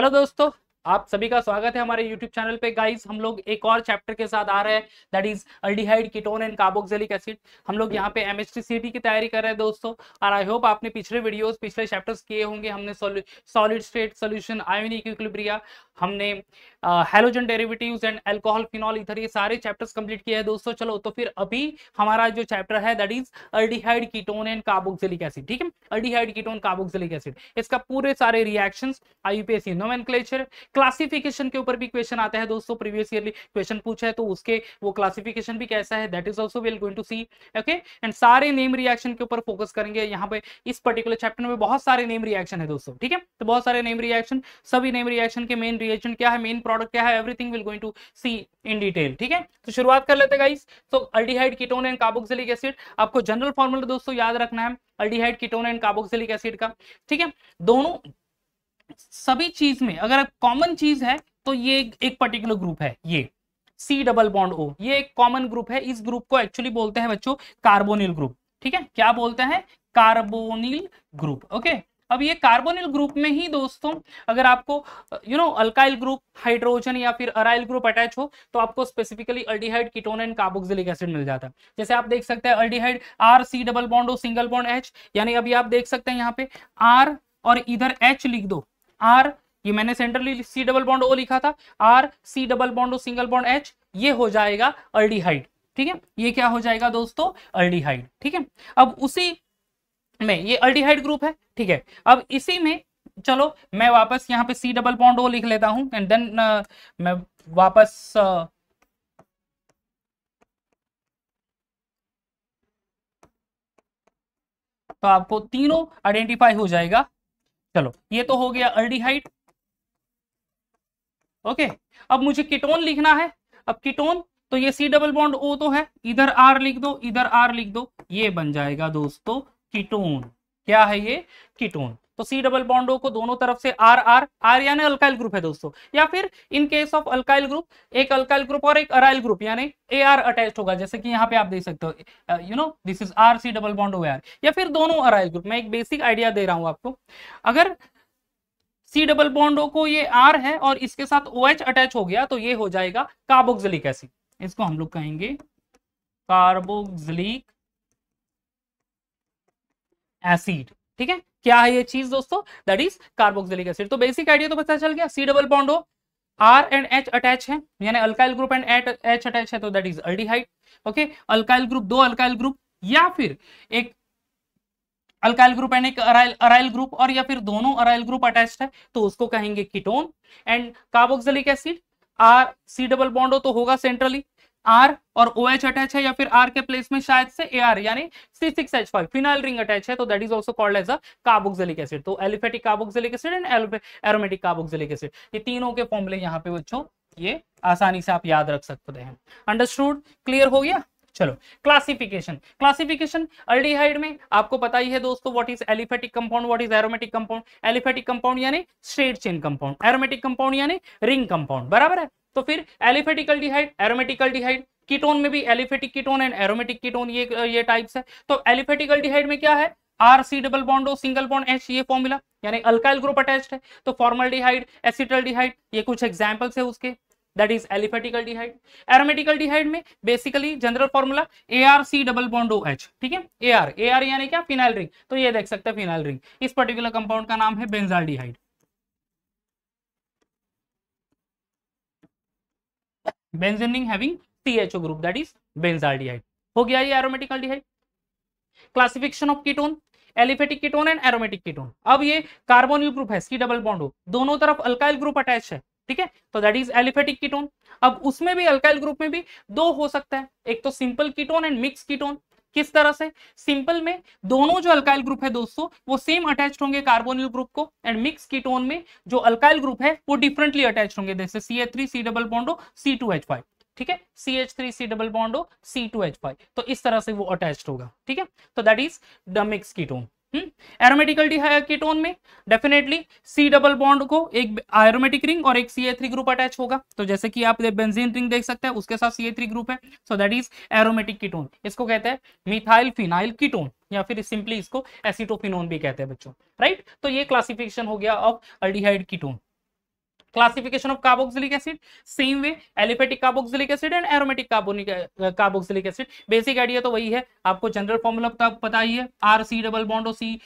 Hello दोस्तों आप सभी का स्वागत है हमारे YouTube चैनल पे गाइस हम लोग एक और चैप्टर के साथ आ रहे हैं that is aldehyde ketone and carboxylic acid हम लोग यहाँ पे एमएसटीसीटी की तैयारी कर रहे हैं दोस्तों और आई होप आपने पिछले वीडियोस पिछले चैप्टर्स किए होंगे हमने solid state solution ionic equilibria हमने halogen derivatives and alcohol phenol इधर ये सारे चैप्टर्स कंप्लीट किए हैं दोस्तों चलो तो फिर अभी हमारा जो चैप्टर है that is aldehyde ketone and carboxylic acid ठीक है अल्डिहाइड कीटोन कार्बोक्सिलिक एसिड इसका पूरे सारे रिएक्शंस आईयूपीएससी नोमेनक्लेचर क्लासिफिकेशन के ऊपर भी क्वेश्चन आता है दोस्तों प्रीवियस ईयरली क्वेश्चन पूछा है तो उसके वो क्लासिफिकेशन भी कैसा है that is also well going to see okay and सारे नेम रिएक्शन के ऊपर फोकस करेंगे यहाँ पे इस पर्टिकुलर चैप्टर में बहुत सारे नेम रिएक्शन है दोस्तों ठीक है तो बहुत सारे नेम रिएक्शन सभी नेम रिएक्शन के मेन रिएक्शन क्या है मेन प्रोडक्ट क्या है everything will going to see in detail ठीक है तो शुरुआत कर लेते गाइस तो aldehyde ketone and carboxylic acid आपको जनरल फॉर्मूला दोस्तों याद रखना है aldehyde ketone and carboxylic acid का ठीक है दोनों सभी चीज में अगर कॉमन चीज है तो ये एक पर्टिकुलर ग्रुप है ये सी डबल बॉन्ड ओ ये एक कॉमन ग्रुप है इस ग्रुप को एक्चुअली बोलते हैं बच्चों कार्बोनिल ग्रुप ठीक है क्या बोलते हैं कार्बोनिल ग्रुप ओके अब ये कार्बोनिल ग्रुप में ही दोस्तों अगर आपको you know alkyl group hydrogen या फिर अराइल ग्रुप अटैच हो तो आपको specifically aldehyde ketone and carboxylic acid मिल जाता है जैसे आप देख सकते हैं aldehyde R C double bond O single bond H यानी अभी आप देख सकते हैं यहाँ पे आर और इधर एच लिख दो आर ये मैंने centrally C double bond O लिखा था R C double bond O single bond H ये हो जाएगा अल्डीहाइड ठीक है ये क्या हो जाएगा दोस्तों अल्डीहाइड ठीक है अब उसी में ये अल्डीहाइड ग्रुप है ठीक है अब इसी में चलो मैं वापस यहाँ पे सी डबल बॉन्ड ओ लिख लेता हूं एंड देन uh, मैं वापस uh, तो आपको तीनों आइडेंटिफाई हो जाएगा चलो ये तो हो गया अर्डीहाइड ओके अब मुझे किटोन लिखना है अब किटोन तो ये सी डबल बॉन्ड ओ तो है इधर आर लिख दो इधर आर लिख दो ये बन जाएगा दोस्तों कीटोन क्या है ये किटोन तो सी डबल बॉन्डो को दोनों तरफ से आर आर आर यानी अल्काइल ग्रुप है दोस्तों या फिर in case of alkyl group एक अल्काइल ग्रुप और एक अराइल ग्रुप यानी ए आर अटैच होगा जैसे कि यहाँ पे आप देख सकते हो you know this is R C double bond O R या फिर दोनों अराइल ग्रुप मैं एक बेसिक आइडिया दे रहा हूँ आपको अगर सी डबल बॉन्डो को ये आर है और इसके साथ ओ OH अटैच हो गया तो ये हो जाएगा कार्बोक्सिलिक एसिड इसको हम लोग कहेंगे कार्बोक्सिलिक एसिड ठीक है क्या है ये चीज दोस्तों दैट इज कार्बोक्सिलिक एसिड तो बेसिक आइडिया तो पता चल गया सी डबल बॉन्ड हो आर एंड एच अटैच है यानी alkyl group and H attach है तो that is aldehyde okay alkyl group दो अल्काइल ग्रुप या फिर एक अल्काइल ग्रुप एंड एक अराइल अराइल ग्रुप और या फिर दोनों अराइल ग्रुप अटैच है तो उसको कहेंगे ketone and carboxylic acid R C double bond हो तो होगा सेंट्रली आर और ओ एच अटैच है या फिर आर के प्लेस में शायद से ए आर यानी C six H five phenyl ring attach है तो that is also called as a carboxylic acid तो aliphatic carboxylic acid and aromatic carboxylic acid ये तीनों के फॉर्मुले यहाँ पे बच्चों ये आसानी से आप याद रख सकते हैं अंडरस्टूड क्लियर हो गया चलो क्लासिफिकेशन क्लासिफिकेशन अल्डिहाइड में आपको पता ही है दोस्तों what is aliphatic compound what is aromatic compound aliphatic compound यानी straight chain compound aromatic compound यानी रिंग कंपाउंड बराबर है तो फिर एलिफेटिकल डिहाइड एरोमेटिकल डिहाइड कीटोन में भी aliphatic ketone and aromatic ketone ये ये टाइप्स है तो एलिफेटिकल डिहाइड में क्या है R C double bond O single bond H ये फॉर्मूला यानी अल्काइल ग्रुप अटैच्ड है तो फॉर्मल डिहाइड एसिटल डिहाइड ये कुछ एग्जाम्पल्स है उसके दैट इज एलिफेटिकल डिहाइड एरोमेटिकल डिहाइड में basically general formula A R C double bond O H ठीक है ए आर ए आर यानी क्या फिनाइल रिंग तो ये देख सकते हैं फिनाइल रिंग इस पर्टिकुलर कंपाउंड का नाम है benzaldehyde benzene having THO group that is benzaldehyde हो गया ये aromatic aldehyde classification of ketone aliphatic ketone and aromatic ketone अब ये कार्बोनिल ग्रुप है सी डबल बॉन्ड हो दोनों तरफ अल्काइल ग्रुप अटैच है ठीक है तो दैट इज एलिफेटिक कीटोन अब उसमें भी अल्काइल ग्रुप में भी दो हो सकता है एक तो simple ketone and mix ketone किस तरह से सिंपल में दोनों जो अल्काइल ग्रुप है दोस्तों वो सेम अटैच होंगे कार्बोनिल ग्रुप को एंड मिक्स कीटोन में जो अल्काइल ग्रुप है वो डिफरेंटली अटैच होंगे जैसे C H three C double bond O C two H five ठीक है C H three C double bond O C two H five तो इस तरह से वो अटैच होगा ठीक है तो that is the mix ketone aromatical hmm, ketone में डेफिनेटली सी डबल बॉन्ड को एक एरोमेटिक रिंग और एक C A three group attach होगा तो जैसे कि आप बेंजीन रिंग देख सकते हैं उसके साथ सी ए थ्री ग्रुप है so that is aromatic ketone इसको कहते हैं मिथाइल फिनाइल कीटोन या फिर सिंपली इसको एसिटोफिनोन भी कहते हैं बच्चों राइट तो ये क्लासिफिकेशन हो गया of aldehyde ketone classification of carboxylic acid same way aliphatic carboxylic acid and aromatic carbonic uh, carboxylic acid basic तो वही है आपको जनरल फॉर्मूला तो आपको पता ही है R C double bond O C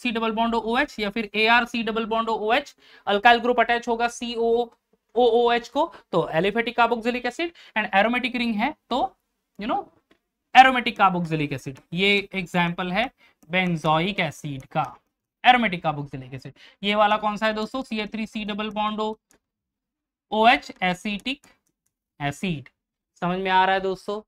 C double bond O H या फिर A R C double bond O H alkyl group attach होगा C O O O H को तो aliphatic carboxylic acid and aromatic ring है तो you know aromatic carboxylic acid ये example है benzoic acid का एरोमेटिक कार्बोक्सिलिक से ये वाला कौन सा है दोस्तों C A three C double bond O O H acetic acid समझ में आ रहा है दोस्तों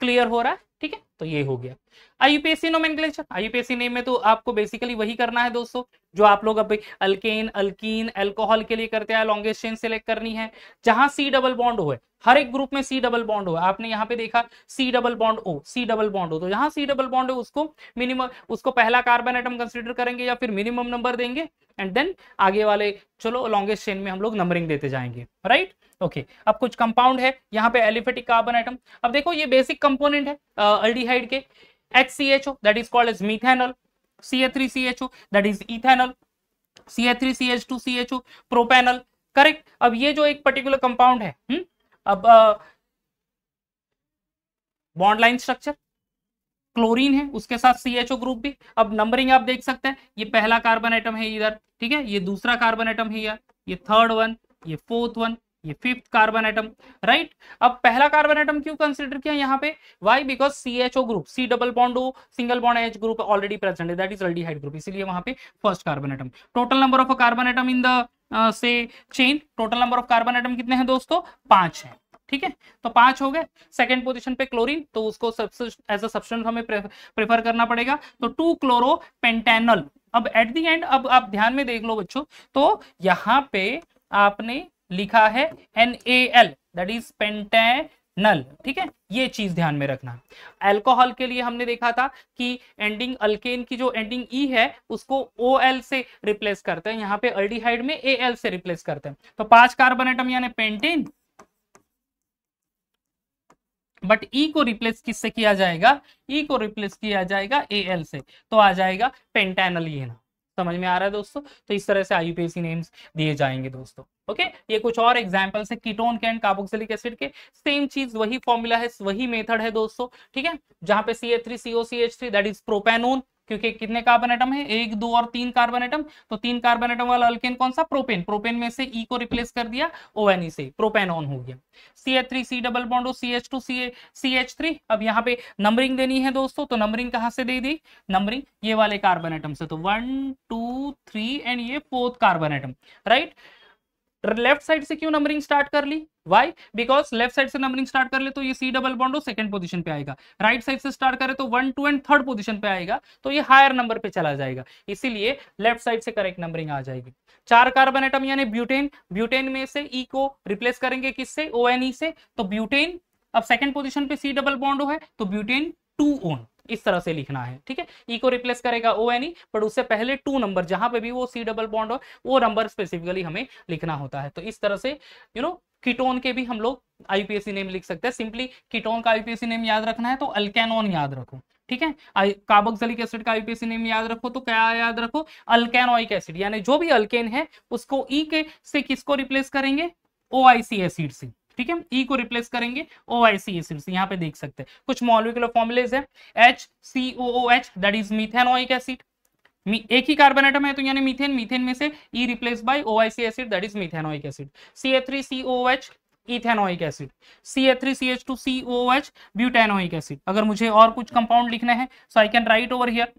क्लियर हो रहा है ठीक है तो ये हो गया आईयूपीएससी नोमेनक्लेचर आईयूपीएससी नेम में तो आपको बेसिकली वही करना है दोस्तों जो आप लोग अभी अल्केन अल्कीन एल्कोहल के लिए करते हैं लॉन्गेस्ट चेन सेलेक्ट करनी है जहां सी डबल बॉन्ड हो हर एक ग्रुप में सी डबल बॉन्ड हो आपने यहाँ पे देखा C double bond O C double bond हो तो जहां सी डबल बॉन्ड हो उसको मिनिमम उसको पहला कार्बन आइटम कंसिडर करेंगे या फिर मिनिमम नंबर देंगे एंड देन आगे वाले चलो लॉन्गेस्ट चेन में हम लोग नंबरिंग देते जाएंगे राइट ओके okay. अब कुछ कंपाउंड है यहाँ पे एलिफेटिक कार्बन आइटम अब देखो ये बेसिक कंपोनेंट है अल्डीहाइड के H C H O that is called as methanol CA3CHO that is ethanol CA3CH2CHO propanol correct अब ये जो एक पर्टिकुलर कंपाउंड है हुँ? हम्म? अब बॉन्ड लाइन स्ट्रक्चर क्लोरीन है उसके साथ सीएचओ ग्रुप भी अब नंबरिंग आप देख सकते हैं ये पहला कार्बन आइटम है इधर ठीक है ये दूसरा कार्बन आइटम है यार ये थर्ड वन ये फोर्थ वन ये फिफ्थ कार्बन एटम राइट अब पहला कार्बन एटम क्यों कंसिडर किया यहाँ पे why because C H O group C double bond O single bond H group already present है दैट इज ऑलरेडी हाइड ग्रुप इसलिए वहां पे first carbon atom total number of carbon atom in the से chain total number of carbon atom कितने हैं दोस्तों पांच है ठीक है तो पांच हो गए सेकंड पोजीशन पे क्लोरीन तो उसको एज अ सब्सटेंस हमें प्रेफर करना पड़ेगा तो टू क्लोरो पेंटेनल अब एट द एंड अब आप ध्यान में देख लो बच्चों तो यहाँ पे आपने लिखा है N A L that is pentanal ठीक है ये चीज ध्यान में रखना अल्कोहल के लिए हमने देखा था कि एंडिंग अल्केन की जो एंडिंग ई e है उसको ओ एल से रिप्लेस करते हैं यहाँ पे अल्डीहाइड में ए एल से रिप्लेस करते हैं तो पांच कार्बन एटम यानी पेंटेन बट ई e को रिप्लेस किससे किया जाएगा ई e को रिप्लेस किया जाएगा ए एल से तो आ जाएगा पेंटेनल ये e ना समझ में आ रहा है दोस्तों तो इस तरह से आईयूपीएसी नेम्स दिए जाएंगे दोस्तों ओके ये कुछ और एग्जाम्पल्स है कीटोन के एंड कार्बोक्सिलिक एसिड के सेम चीज वही फॉर्मूला है वही मेथड है दोस्तों ठीक है जहां पे C A three CO C H three that is propanone क्योंकि कितने कार्बन आइटम है एक दो और तीन कार्बन आइटम तो तीन कार्बन आइटम वाला अल्केन कौन सा प्रोपेन प्रोपेन में से ई e को रिप्लेस कर दिया ओ एन ई से प्रोपेन ऑन हो गया C H three C double bond O C H two C C H three अब यहाँ पे नंबरिंग देनी है दोस्तों तो नंबरिंग कहाँ से दे दी नंबरिंग ये वाले कार्बन आइटम से तो वन टू थ्री एंड ये fourth carbon atom right left side से क्यों नंबरिंग स्टार्ट कर ली वाई बिकॉज लेफ्ट साइड से नंबरिंग स्टार्ट कर ले तो ये सी डबल बॉन्ड हो सेकंड पोजिशन पे आएगा राइट right साइड से स्टार्ट करे तो one two and third position पे आएगा तो ये हायर नंबर पे चला जाएगा इसीलिए लेफ्ट साइड से करेक्ट नंबरिंग आ जाएगी चार कार्बन एटम यानी ब्यूटेन ब्यूटेन में से ई e को रिप्लेस करेंगे किससे ओ एन ई से तो ब्यूटेन अब सेकंड पोजिशन पे सी डबल बॉन्ड हो है तो ब्यूटेन टू ओन इस तरह से लिखना है ठीक है ई e को रिप्लेस करेगा ओ एन ई बट उससे पहले टू नंबर जहां पे भी वो सी डबल बॉन्ड हो वो नंबर स्पेसिफिकली हमें लिखना होता है तो इस तरह से यू नो कीटोन के भी हम लोग आईपीएससी नेम लिख सकते हैं सिंपली कीटोन का आईपीएससी नेम याद रखना है तो अल्केनोन याद रखो ठीक है कार्बोक्सिलिक एसिड का आईपीएससी नेम याद रखो तो क्या याद रखो अल्केनोइक एसिड यानी जो भी अल्केन है उसको ई e के से किसको रिप्लेस करेंगे ओ एसिड से ठीक है ई e को रिप्लेस करेंगे ओ आई सी एसिड से यहाँ पे देख सकते हैं कुछ मॉलिकुलर फॉर्मुलेज है H C O O H that is methanoic acid एक ही कार्बन आइटम है तो यानी मीथेन मीथेन में से E replace by O I C acid that is methanoic acid C A three C O H ethanoic acid C A three C H two C O H butanoic acid अगर मुझे और कुछ compound लिखना है so I can write over here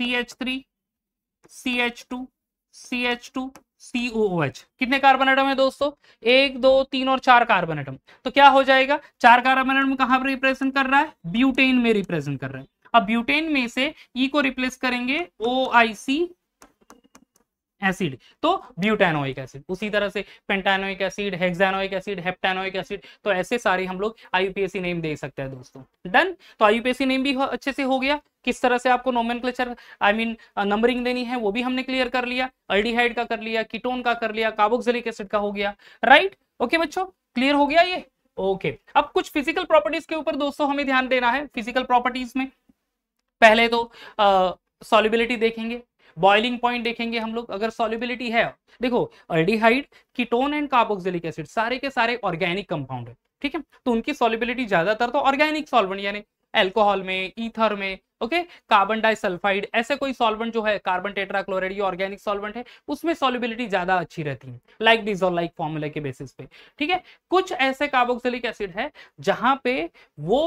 C H three C H two C H two H कितने carbon atom है दोस्तों एक दो तीन और चार कार्बन एटम तो क्या हो जाएगा चार कार्बन एटम कहां पर रिप्रेजेंट कर रहा है ब्यूटेन में रिप्रेजेंट कर रहा है अब ब्यूटेन में से ई e को रिप्लेस करेंगे ओ आई सी एसिड तो ब्यूटेनोइक एसिड उसी तरह से pentanoic acid hexanoic acid heptanoic acid तो ऐसे सारे हम लोग आईयूपीएसी नेम दे सकते हैं दोस्तों डन तो आईयूपीएसी नेम भी अच्छे से हो गया किस तरह से आपको नोमेन आई मीन नंबरिंग देनी है वो भी हमने क्लियर कर लिया अल्डीहाइड का कर लिया कीटोन का कर लिया कार्बोक्सिलिक एसिड का हो गया राइट ओके बच्चों क्लियर हो गया ये ओके अब कुछ फिजिकल प्रॉपर्टीज के ऊपर दोस्तों हमें ध्यान देना है फिजिकल प्रॉपर्टीज में पहले तो सॉलिबिलिटी देखेंगे बॉइलिंग पॉइंट देखेंगे हम लोग अगर सॉल्युबिलिटी है देखो aldehyde ketone and carboxylic acid सारे के सारे ऑर्गेनिक कंपाउंड है ठीक है तो उनकी सॉल्युबिलिटी ज्यादातर तो ऑर्गेनिक सॉल्वेंट यानी एल्कोहल में ईथर में ओके कार्बन डाइसल्फाइड ऐसे कोई सॉल्वेंट जो है कार्बन टेट्राक्लोराइड ये ऑर्गेनिक सॉल्वेंट है उसमें सॉल्युबिलिटी ज्यादा अच्छी रहती है लाइक डिज और लाइक फॉर्मूला के बेसिस पे ठीक है कुछ ऐसे कार्बोक्सिलिक एसिड है जहां पे वो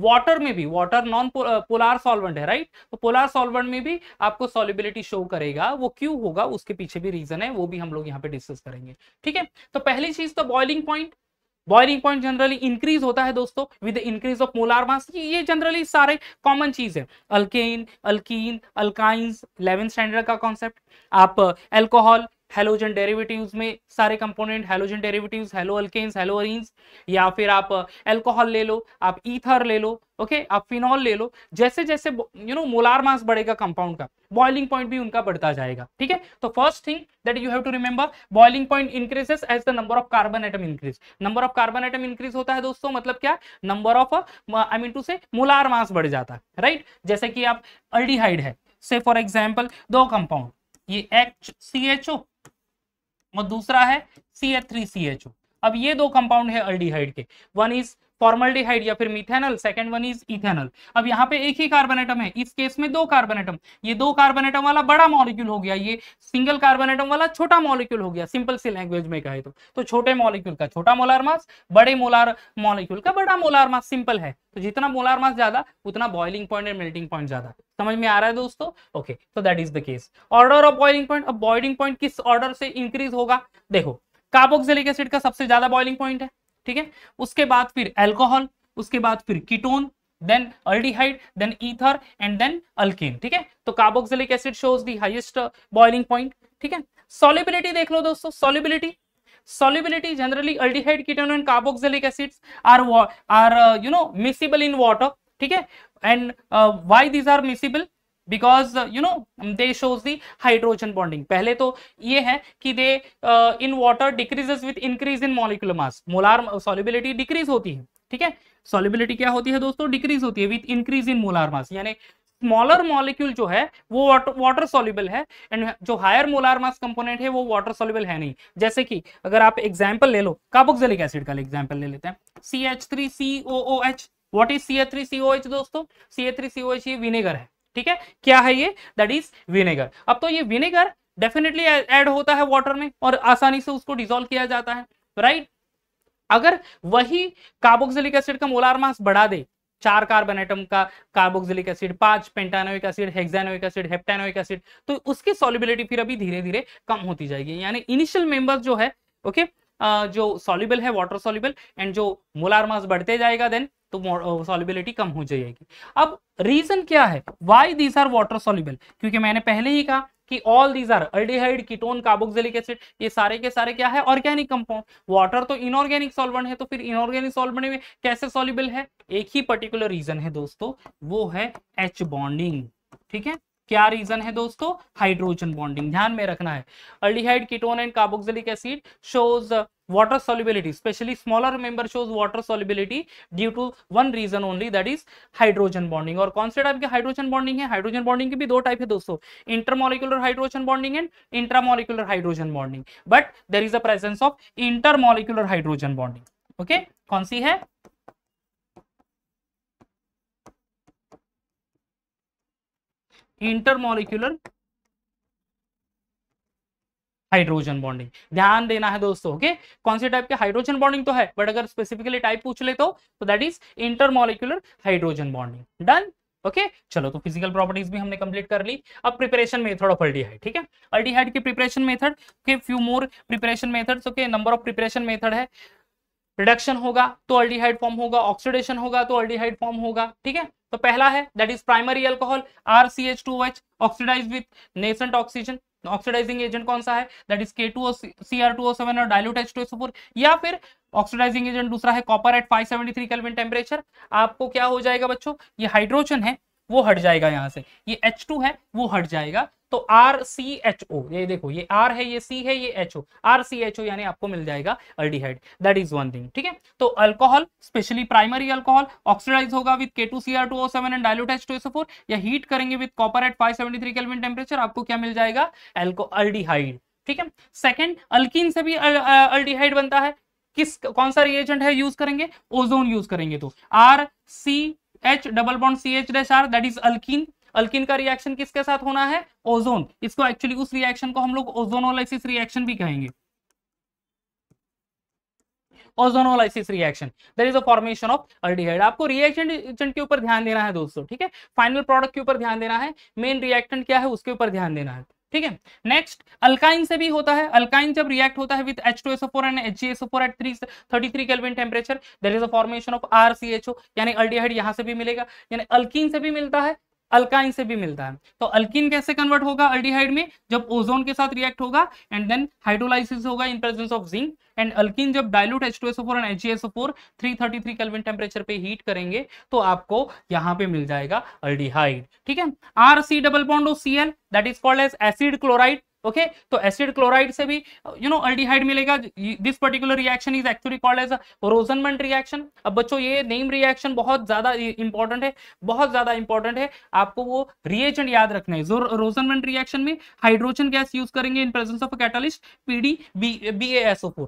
वाटर में भी वाटर नॉन पोलार सॉल्वेंट है राइट तो पोलार सॉल्वेंट में भी आपको सॉलिबिलिटी शो करेगा वो क्यों होगा उसके पीछे भी रीजन है वो भी हम लोग यहाँ पे डिस्कस करेंगे ठीक है तो पहली चीज तो boiling point boiling point generally increase होता है दोस्तों with increase of molar mass ये जनरली सारे कॉमन चीज है अल्केन अल्कीन अल्काइंस 11 स्टैंडर्ड का कॉन्सेप्ट आप एल्कोहल uh, हेलोजन डेरिवेटिव्स में सारे component halogen derivatives halo alkanes halo arenes या फिर आप एल्कोहल uh, ले लो आप ईथर ले लो ओके आप फिनॉल ले लो जैसे जैसे यू नो मोलार मास बढ़ेगा कंपाउंड का बॉइलिंग पॉइंट भी उनका बढ़ता जाएगा ठीक है तो first thing that you have to remember boiling point increases as the number of carbon atom increase number of carbon atom increase होता है दोस्तों मतलब क्या number of I mean to say molar mass बढ़ जाता है राइट जैसे कि आप अल्डीहाइड है से फॉर एग्जाम्पल दो कंपाउंड ये एच सी एच ओ और दूसरा है C H three C H O अब ये दो कंपाउंड है अल्डीहाइड के वन इज फॉर्मल्डिहाइड या फिर methanal second one is ethanal अब यहाँ पे एक ही कार्बन एटम है इस केस में दो कार्बन एटम ये दो कार्बन एटम वाला बड़ा मॉलिक्यूल हो गया ये सिंगल कार्बन एटम वाला छोटा मॉलिक्यूल हो गया सिंपल सी लैंग्वेज में कहे तो, तो छोटे मॉलिक्यूल का छोटा मोलार मास बड़े मोलार मॉलिक्यूल का बड़ा मोलार मास सिंपल है तो जितना मोलार मास ज्यादा उतना boiling point and melting point ज्यादा समझ में आ रहा है दोस्तों ओके तो that is the case order of boiling point अब बॉइलिंग पॉइंट किस ऑर्डर से इंक्रीज होगा देखो कार्बोक्सिलिक एसिड का सबसे ज्यादा बॉइलिंग पॉइंट है ठीक है उसके बाद फिर एल्कोहल उसके बाद फिर ketone then aldehyde then ether and then alkene ठीक है तो carboxylic acid shows the highest boiling point ठीक है सॉलिबिलिटी देख लो दोस्तों solubility solubility generally aldehyde ketone and carboxylic acids are are uh, you know miscible in water ठीक है and uh, why these are miscible because you know they shows the hydrogen bonding पहले तो ये है कि they in water decreases with increase in molecular mass molar solubility decrease होती है ठीक है सॉलिबिलिटी क्या होती है दोस्तों डिक्रीज होती है with increase in molar mass यानी स्मॉलर मॉलिक्यूल जो है वो वाटर सॉल्यूबल है एंड जो हायर मोलार मास कंपोनेंट है वो वाटर सॉल्यूबल है नहीं जैसे कि अगर आप एग्जांपल ले लो कार्बोक्सिलिक एसिड का एग्जांपल ले लेते हैं C H three C O O H what is C H three C O H दोस्तों C H three C O H ये विनेगर है ठीक है क्या है ये दैट इज विनेगर अब तो ये विनेगर डेफिनेटली एड होता है वॉटर में और आसानी से उसको डिजोल्व किया जाता है राइट अगर वही कार्बोक्सिलिक एसिड का मोलार मास बढ़ा दे चार कार्बन एटम का कार्बोक्सिलिक एसिड पांच pentanoic acid hexanoic acid heptanoic acid तो उसकी सॉलिबिलिटी फिर अभी धीरे धीरे कम होती जाएगी यानी इनिशियल मेंबर्स जो है ओके okay, जो सॉल्यूबल है वाटर सॉल्यूबल एंड जो मोलार मास बढ़ते जाएगा देन तो सॉल्युबिलिटी कम हो जाएगी अब रीजन क्या है why these are water soluble क्योंकि मैंने पहले ही कहा कि all these are aldehyde ketone carboxylic acid ये सारे के सारे क्या है ऑर्गेनिक कंपाउंड वाटर तो इनऑर्गेनिक सॉल्वेंट है तो फिर इनऑर्गेनिक सॉल्वेंट में कैसे सॉल्युबल है एक ही पर्टिकुलर रीजन है दोस्तों वो है एच बॉन्डिंग ठीक है क्या रीजन है दोस्तों हाइड्रोजन बॉन्डिंग ध्यान में रखना है aldehyde ketone and carboxylic acid shows water solubility specially smaller member shows water solubility due to one reason only that is hydrogen bonding और कौन से टाइप के हाइड्रोजन बॉन्डिंग है हाइड्रोजन बॉन्डिंग के भी दो टाइप है दोस्तों intermolecular hydrogen bonding and intramolecular hydrogen bonding but there is a presence of intermolecular hydrogen bonding okay कौन सी है इंटरमोलिकुलर हाइड्रोजन बॉन्डिंग ध्यान देना है दोस्तों ओके कौन से टाइप के हाइड्रोजन बॉन्डिंग तो है बट अगर स्पेसिफिकली टाइप पूछ ले तो that is intermolecular hydrogen bonding done okay okay? चलो तो फिजिकल प्रॉपर्टीज भी हमने कंप्लीट कर ली अब प्रिपरेशन मेथड ऑफ अल्डीहाइड ठीक है अल्डीहाइड की प्रिपरेशन मेथड के few more preparation methods okay number of preparation method है रिडक्शन होगा तो अल्डीहाइड फॉर्म होगा ऑक्सीडेशन होगा तो अल्डीहाइड फॉर्म होगा ठीक है तो पहला है that is primary alcohol R C H two H oxidise with nascent oxygen oxidising agent कौन सा है that is K two C R two O seven और डायलूट एच टू फोर या फिर ऑक्सीडाइजिंग एजेंट दूसरा है copper at five seventy three kelvin temperature आपको क्या हो जाएगा बच्चों ये हाइड्रोजन है वो हट जाएगा यहाँ से ये एच टू है वो हट जाएगा तो आर सी एच ओ ये देखो ये आर है ये सी है ये H O R C H O यानी आपको मिल जाएगा aldehyde that is one thing ठीक है तो alcohol specially primary alcohol oxidise होगा with K two C R two O seven and dilute H two SO four या हीट करेंगे with copper at five seventy three kelvin temperature आपको क्या मिल जाएगा एल्को अल्डीहाइड ठीक है सेकेंड अल्किन से भी अल्डीहाइड बनता है किस कौन सा रिएजेंट है यूज करेंगे ओजोन यूज करेंगे तो R C H double bond C H डेस R that is alkene alkene का रिएक्शन किसके साथ होना है ओजोन इसको एक्चुअली उस रिएक्शन को हम लोग ओजोनोलाइसिस रिएक्शन भी कहेंगे ozonolysis reaction there is a formation of aldehyde आपको रिएक्शन के ऊपर ध्यान देना है दोस्तों ठीक है फाइनल प्रोडक्ट के ऊपर ध्यान देना है मेन रिएक्टेंट क्या है उसके ऊपर ध्यान देना है ठीक है नेक्स्ट अल्काइन से भी होता है अल्काइन जब रिएक्ट होता है with H two four and H G four at three thirty three kelvin temperature there is a formation of O यानी अल्डिहाइड यहां से भी मिलेगा यानी अल्किन से भी मिलता है अल्काइन से भी मिलता है तो अल्किन कैसे कन्वर्ट होगा अल्डीहाइड में जब ओजोन के साथ रिएक्ट होगा एंड देन हाइड्रोलाइसिस होगा in presence of zinc and alkyne जब dilute H two SO four and HgSO4 333 kelvin temperature पे हीट करेंगे तो आपको यहाँ पे मिल जाएगा अल्डीहाइड ठीक है R C double bond O C L that is called as acid chloride okay तो एसिड क्लोराइड से भी यू नो अल्डिहाइड मिलेगा this particular reaction is actually called as Rosenmund reaction अब बच्चों ये नेम रिएक्शन बहुत ज्यादा इंपॉर्टेंट है बहुत ज्यादा इंपॉर्टेंट है आपको वो रिएजेंट याद रखना है जो रोजनमेंट रिएक्शन में हाइड्रोजन गैस यूज करेंगे in presence of catalyst PD B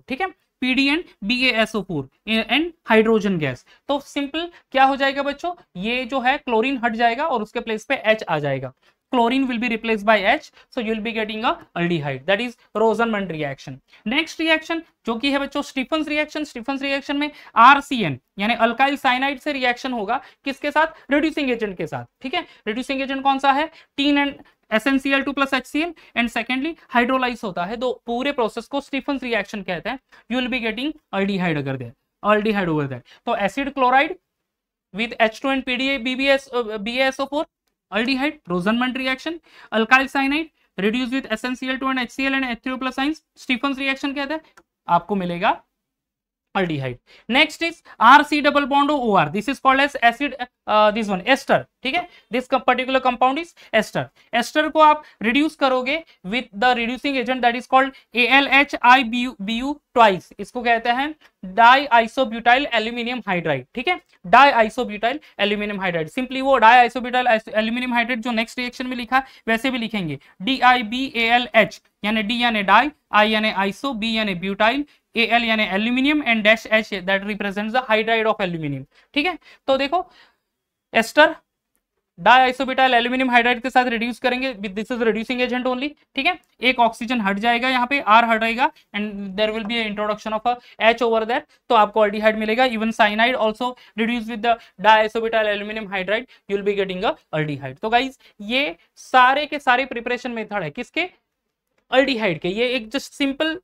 ठीक है PD and B SO four and hydrogen gas तो सिंपल क्या हो जाएगा बच्चों ये जो है क्लोरीन हट जाएगा और उसके प्लेस पे एच आ जाएगा chlorine will be replaced by H. So you will be getting a aldehyde. That is Rosenman reaction. Next reaction जो कि है बच्चों स्टीफन्स रिएक्शन स्टीफन्स रिएक्शन में आरसीएन यानी अल्काइल साइनाइड से रिएक्शन होगा किसके साथ रिड्यूसिंग एजेंट के साथ ठीक है रिड्यूसिंग एजेंट कौन सा है tin and SNCL two plus H C L and secondly hydrolyse होता है तो पूरे प्रोसेस को स्टीफन्स रिएक्शन कहते हैं you will be getting aldehyde अगर दैट अल्डीहाइड ओवर दैट तो acid chloride with H2 and PDA BBS uh, BASO4 aldehyde rosenman reaction alkyl cyanide reduce with SnCl2 and HCl and H3O plus ions Stephens reaction क्या है आपको मिलेगा aldehyde next is rc double bond or this is called as acid uh, this one ester ठीक है this particular compound is ester ester को आप reduce करोगे with the reducing agent that is called alhibu twice इसको कहते हैं डाइआइसोब्यूटाइल aluminium hydride ठीक है डाइआइसोब्यूटाइल एल्यूमिनियम हाइड्राइड सिंपली वो डाइआइसोब्यूटाइल एल्यूमिनियम हाइड्राइड जो नेक्स्ट रिएक्शन में लिखा है वैसे भी लिखेंगे D I B A L H यानी डी यानी डाई आई यानी आइसो बी यानी ब्यूटाइल ए एल यानी aluminium and dash H that represent the hydride of aluminium ठीक है तो देखो ester di isobutyl aluminium hydride के साथ रिड्यूस करेंगे this is reducing agent only ठीक है एक ऑक्सीजन हट जाएगा यहाँ पे आर हट हटेगा and there will be introduction of H over there तो आपको अल्डीहाइड मिलेगा even cyanide also reduce with the isobutyl aluminium hydride you'll be getting a aldehyde तो गाइज ये सारे के सारे प्रिपरेशन मेथड है किसके अल्डीहाइड के ये एक जस्ट सिंपल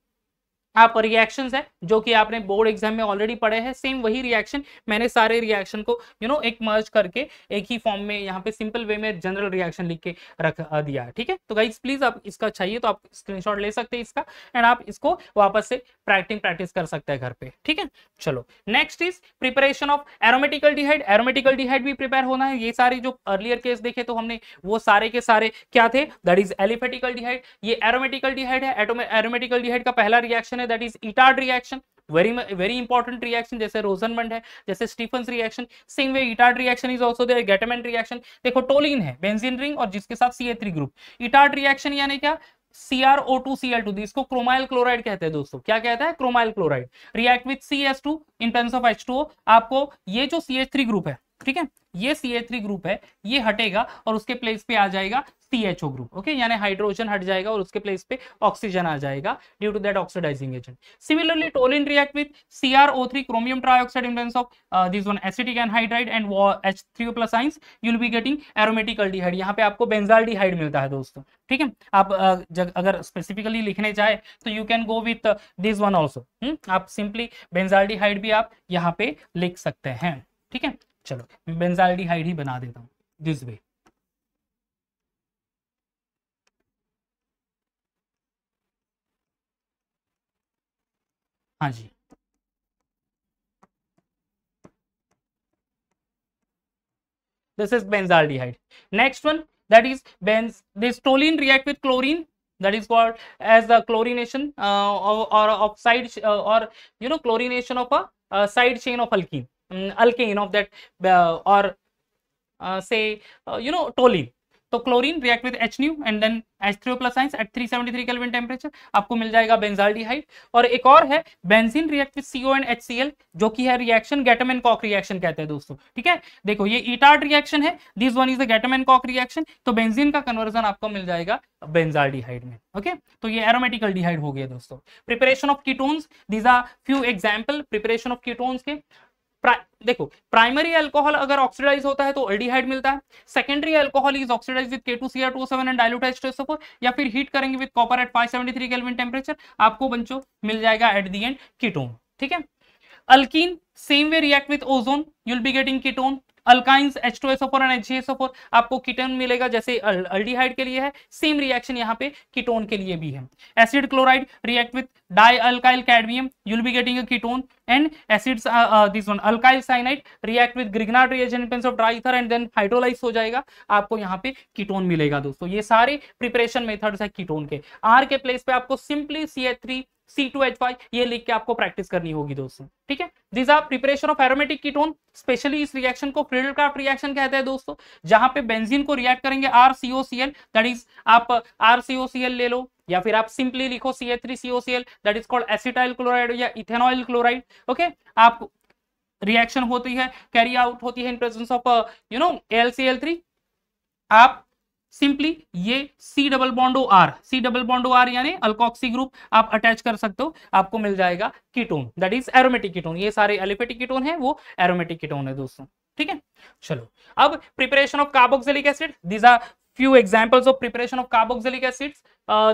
आप रिएक्शन है जो कि आपने बोर्ड एग्जाम में ऑलरेडी पढ़े हैं सेम वही रिएक्शन मैंने सारे रिएक्शन को यू you नो know, एक मर्ज करके एक ही फॉर्म में यहाँ पे सिंपल वे में जनरल रिएक्शन लिख के रख दिया है ठीक है तो गाइज प्लीज आप इसका चाहिए तो आप स्क्रीनशॉट ले सकते हैं इसका एंड आप इसको वापस से प्रैक्टिंग प्रैक्टिस कर सकते हैं घर पे ठीक है चलो next is preparation of aromatic aldehyde एरोमेटिकल aldehyde भी प्रिपेयर होना है ये सारे जो अर्लियर केस देखे तो हमने वो सारे के सारे क्या थे दैट इज एलिफेटिकल डिहाइड ये एरोमेटिकल डिहाइड है एरोमेटिकल डिहाइड का पहला रिएक्शन है that is Etard reaction very very important reaction जैसे रोजनमंड है जैसे Stephen reaction same way Etard reaction is also there Gattermann reaction देखो टोलिन है बेंजीन रिंग और जिसके साथ C A three group Etard reaction यानी क्या CrO2 Cl2 तो इसको क्रोमाइल क्लोराइड कहते हैं दोस्तों क्या कहता है chromyl chloride react with CH2 in terms of H2O आपको ये जो CH3 ग्रुप है ठीक है ये CH3 ग्रुप है ये हटेगा और उसके प्लेस पे आ जाएगा टीएचओ ग्रुप ओके यानी हाइड्रोजन हट जाएगा और उसके प्लेस पे ऑक्सीजन आ जाएगा due to that oxidising agent similarly toluene react with CrO3 chromium trioxide influence of uh, this one acetic anhydride and H3O plus ions you will be getting aromatic aldehyde यहाँ पे आपको benzaldehyde मिलता है दोस्तों ठीक है आप uh, जग, अगर स्पेसिफिकली लिखने चाहे तो you can go with this one also आप सिंपली बेंजाल्डिहाइड भी आप यहाँ पे लिख सकते हैं ठीक है चलो बेंजाल्डिहाइड ही बना देता हूँ दिस वे हाँ जी this is benzaldehyde next one that is benz this toluene react with chlorine that is called as the chlorination uh, or, or of side uh, or you know chlorination of a uh, side chain of alkene um, alkane of that uh, or uh, say uh, you know toluene तो chlorine react with H new and then H three plus science at three seventy three kelvin temperature आपको मिल जाएगा benzaldehyde और एक और है benzene react with CO and H C L जो कि है रिएक्शन एंड कॉक रिएक्शन कहते हैं दोस्तों ठीक है देखो ये ईटार्ड e रिएक्शन है this one is the and Koch reaction तो बेंजीन का कन्वर्जन आपको मिल जाएगा बेंजाल्डिहाइड में ओके तो ये एरोमेटिकल डिहाइड हो गया दोस्तों preparation of ketones these are few example preparation of ketones के प्रा, देखो प्राइमरी अल्कोहल अगर ऑक्सीडाइज होता है तो एल्डिहाइड मिलता है secondary alcohol is oxidise with K2Cr2O7 and dilute H2SO4 या फिर हीट करेंगे with copper at 573 kelvin temperature आपको बंचो मिल जाएगा एट द एंड कीटोन ठीक है alkene same way react with ozone you'll be getting ketone alkynes H two SO four and H four आपको ketone मिलेगा जैसे अल, अल्डिहाइड के लिए है सेम रिएक्शन यहाँ पे कीटोन के लिए भी है acid chloride react with di alkyl cadmium you'll be getting ketone and acid this one alkyl cyanide react with react with grignard reagent pairs of diether and हो जाएगा आपको यहाँ पे कीटोन मिलेगा दोस्तों ये सारे प्रिपरेशन मेथड्स है कीटोन के आर के प्लेस पे आपको simply C C two H five ये लिख के आपको प्रैक्टिस करनी होगी दोस्तों ठीक है this are preparation of aromatic ketone specially इस रिएक्शन को फ्रीडल क्राफ्ट रिएक्शन कहते हैं दोस्तों जहां पे बेंजीन को रिएक्ट करेंगे R CO C L that is आप आर सीओ सी एल ले लो या फिर आप सिंपली लिखो C A three CO C L that is called acetyl chloride या इथेनॉइल क्लोराइड ओके आप रिएक्शन होती है कैरी आउट होती है in presence of you know L C L three आप सिंपली ये C double bond O R C double bond O R यानी alkoxy group आप अटैच कर सकते हो आपको मिल जाएगा ketone that is aromatic ketone ये सारे एलिफेटिक कीटोन है वो एरोमेटिक कीटोन है दोस्तों ठीक है चलो अब preparation of carboxylic acid these are few examples of preparation of carboxylic acids